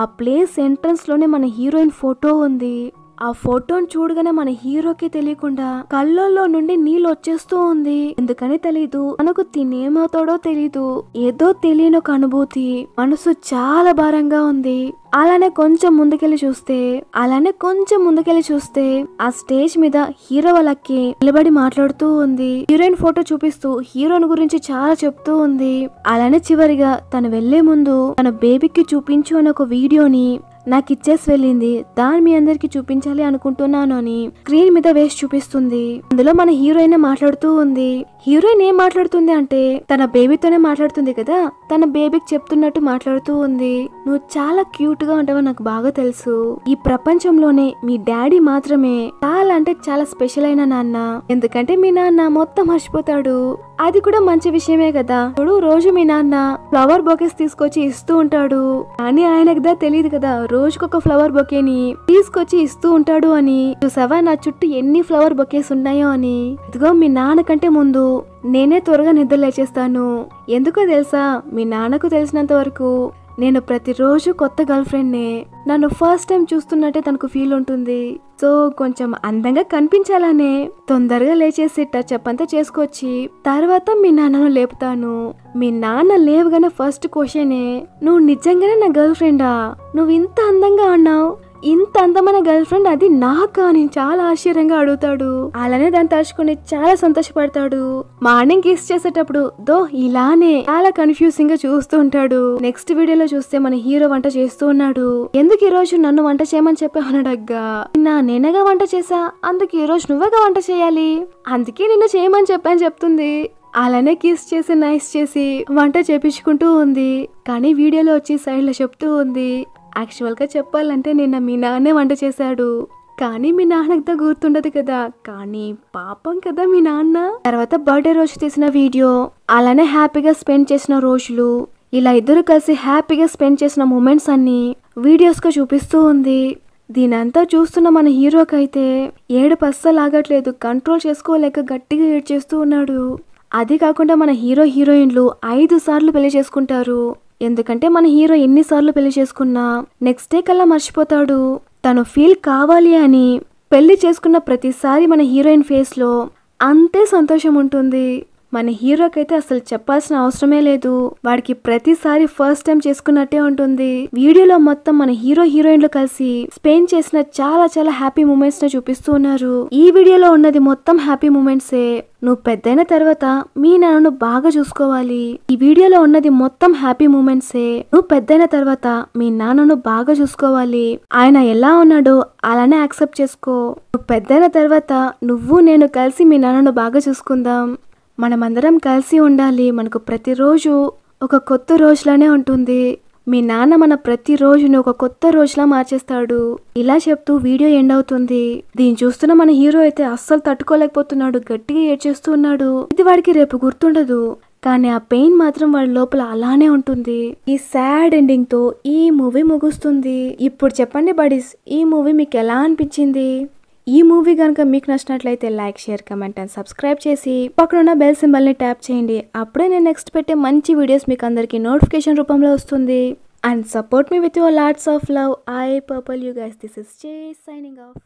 ఆ ప్లేస్ ఎంట్రన్స్ లోనే మన హీరోయిన్ ఫోటో ఉంది ఆ ఫోటోను చూడగానే మన హీరోకి తెలియకుండా కళ్ళల్లో నుండి నీళ్ళు వచ్చేస్తూ ఉంది ఎందుకని తెలీదు మనకు తినేమవుతాడో తెలీదు ఏదో తెలియని ఒక అనుభూతి మనసు చాలా భారంగా ఉంది అలానే కొంచెం ముందుకెళ్లి చూస్తే అలానే కొంచెం ముందుకెళ్లి చూస్తే ఆ స్టేజ్ మీద హీరో వాళ్ళకి నిలబడి మాట్లాడుతూ ఉంది హీరోయిన్ ఫోటో చూపిస్తూ హీరోయిన్ గురించి చాలా చెప్తూ ఉంది అలానే చివరిగా తను వెళ్లే ముందు తన బేబీకి చూపించు అనే ఒక వీడియోని నాకు ఇచ్చేసి వెళ్ళింది దాన్ని మీ అందరికి చూపించాలి అనుకుంటున్నాను అని స్క్రీన్ మీద వేసి చూపిస్తుంది అందులో మన హీరోయిన్ మాట్లాడుతూ ఉంది హీరోయిన్ ఏం మాట్లాడుతుంది అంటే తన బేబీతోనే మాట్లాడుతుంది కదా తన బేబీకి చెప్తున్నట్టు మాట్లాడుతూ ఉంది నువ్వు చాలా క్యూట్ గా ఉంటావో నాకు బాగా తెలుసు ఈ ప్రపంచంలోనే మీ డాడీ మాత్రమే చాలా అంటే చాలా స్పెషల్ అయిన నాన్న ఎందుకంటే మీ నాన్న మొత్తం మర్చిపోతాడు అది కూడా మంచి విషయమే కదా ఇప్పుడు రోజు మీ నాన్న ఫ్లవర్ బొకేస్ తీసుకొచ్చి ఇస్తూ ఉంటాడు కానీ దా తెలియదు కదా రోజుకొక ఫ్లవర్ బొకేని తీసుకొచ్చి ఇస్తూ ఉంటాడు అని చూసావా నా చుట్టూ ఎన్ని ఫ్లవర్ బొకేస్ ఉన్నాయో అని ఇదిగో మీ నాన్న కంటే ముందు నేనే త్వరగా నిద్ర లేచేస్తాను ఎందుకో తెలుసా మీ నాన్నకు తెలిసినంత వరకు నేను ప్రతిరోజు కొత్త గర్ల్ ఫ్రెండ్నే నన్ను ఫస్ట్ టైం చూస్తున్నట్టే తనకు ఫీల్ ఉంటుంది సో కొంచెం అందంగా కనిపించాలనే తొందరగా లేచేసి అప్ అంతా చేసుకొచ్చి తర్వాత మీ నాన్నను లేపుతాను మీ నాన్న లేవగానే ఫస్ట్ క్వశ్చనే నువ్వు నిజంగానే నా గర్ల్ ఫ్రెండా నువ్వు ఇంత అందంగా అన్నావు ఇంత అందమైన గర్ల్ ఫ్రెండ్ అది నాకా నేను చాలా ఆశ్చర్యంగా అడుగుతాడు అలానే దాన్ని తలుచుకుని చాలా సంతోషపడతాడు మార్నింగ్ కిస్ చేసేటప్పుడు దో ఇలానే చాలా కన్ఫ్యూజింగ్ గా చూస్తూ ఉంటాడు నెక్స్ట్ వీడియోలో చూస్తే మన హీరో వంట చేస్తూ ఉన్నాడు ఎందుకు ఈ రోజు నన్ను వంట చేయమని చెప్పావనడగ్గా నా నేనగా వంట చేసా అందుకు ఈ రోజు నువ్వేగా వంట చేయాలి అందుకే నిన్ను చేయమని చెప్పాను చెప్తుంది అలానే కిస్ చేసి నైస్ చేసి వంట చేపించుకుంటూ ఉంది కానీ వీడియోలో వచ్చి సైడ్లో చెప్తూ ఉంది యాక్చువల్గా చెప్పాలంటే నిన్న మీ నాన్నే వంట చేశాడు కానీ మీ నాన్నకు గుర్తుండదు కదా కానీ పాపం కదా మీ నాన్న తర్వాత బర్త్డే రోజు తీసిన వీడియో అలానే హ్యాపీగా స్పెండ్ చేసిన రోజులు ఇలా ఇద్దరు కలిసి హ్యాపీగా స్పెండ్ చేసిన మూమెంట్స్ అన్ని వీడియోస్గా చూపిస్తూ ఉంది దీనంతా చూస్తున్న మన హీరోకైతే ఏడు పస్సలు ఆగట్లేదు కంట్రోల్ చేసుకోలేక గట్టిగా ఏడ్ చేస్తూ ఉన్నాడు అది కాకుండా మన హీరో హీరోయిన్లు ఐదు సార్లు పెళ్లి చేసుకుంటారు ఎందుకంటే మన హీరో ఎన్నిసార్లు పెళ్లి చేసుకున్నా నెక్స్ట్ డే కల్లా మర్చిపోతాడు తను ఫీల్ కావాలి అని పెళ్లి చేసుకున్న ప్రతిసారి మన హీరోయిన్ ఫేస్లో అంతే సంతోషం ఉంటుంది మన హీరోకి అయితే అసలు చెప్పాల్సిన అవసరమే లేదు వాడికి ప్రతిసారి ఫస్ట్ టైం చేసుకున్నట్టే ఉంటుంది వీడియోలో మొత్తం మన హీరో హీరోయిన్లు కలిసి స్పెయిన్ చేసిన చాలా చాలా హ్యాపీ మూమెంట్స్ ని చూపిస్తూ ఉన్నారు ఈ వీడియోలో ఉన్నది మొత్తం హ్యాపీ మూమెంట్సే నువ్వు పెద్దయిన తర్వాత మీ నాన్నను బాగా చూసుకోవాలి ఈ వీడియోలో ఉన్నది మొత్తం హ్యాపీ మూమెంట్సే నువ్వు పెద్దయిన తర్వాత మీ నాన్నను బాగా చూసుకోవాలి ఆయన ఎలా ఉన్నాడో అలానే యాక్సెప్ట్ చేసుకో నువ్వు పెద్దయిన తర్వాత నువ్వు నేను కలిసి మీ నాన్నను బాగా చూసుకుందాం మనమందరం కలిసి ఉండాలి మనకు ప్రతిరోజు ఒక కొత్త రోజులోనే ఉంటుంది మీ నాన్న మన ప్రతి రోజును ఒక కొత్త రోజులా మార్చేస్తాడు ఇలా చెప్తూ వీడియో ఎండ్ అవుతుంది దీన్ని చూస్తున్న మన హీరో అయితే అస్సలు తట్టుకోలేకపోతున్నాడు గట్టిగా ఉన్నాడు ఇది వాడికి రేపు గుర్తుండదు కానీ ఆ పెయిన్ మాత్రం వాడి లోపల అలానే ఉంటుంది ఈ సాడ్ ఎండింగ్ తో ఈ మూవీ ముగుస్తుంది ఇప్పుడు చెప్పండి బడీస్ ఈ మూవీ మీకు ఎలా అనిపించింది ఈ మూవీ కనుక మీకు నచ్చినట్లయితే like share comment and subscribe చేసి పక్కనున్న బెల్ సింబల్ని ట్యాప్ చేయండి అప్పుడే నేను నెక్స్ట్ పెట్టే మంచి వీడియోస్ మీకు అందరికీ నోటిఫికేషన్ రూపంలో వస్తుంది అండ్ సపోర్ట్ మీ with your lots of love I purple you guys this is జే సైనింగ్ ఆఫ్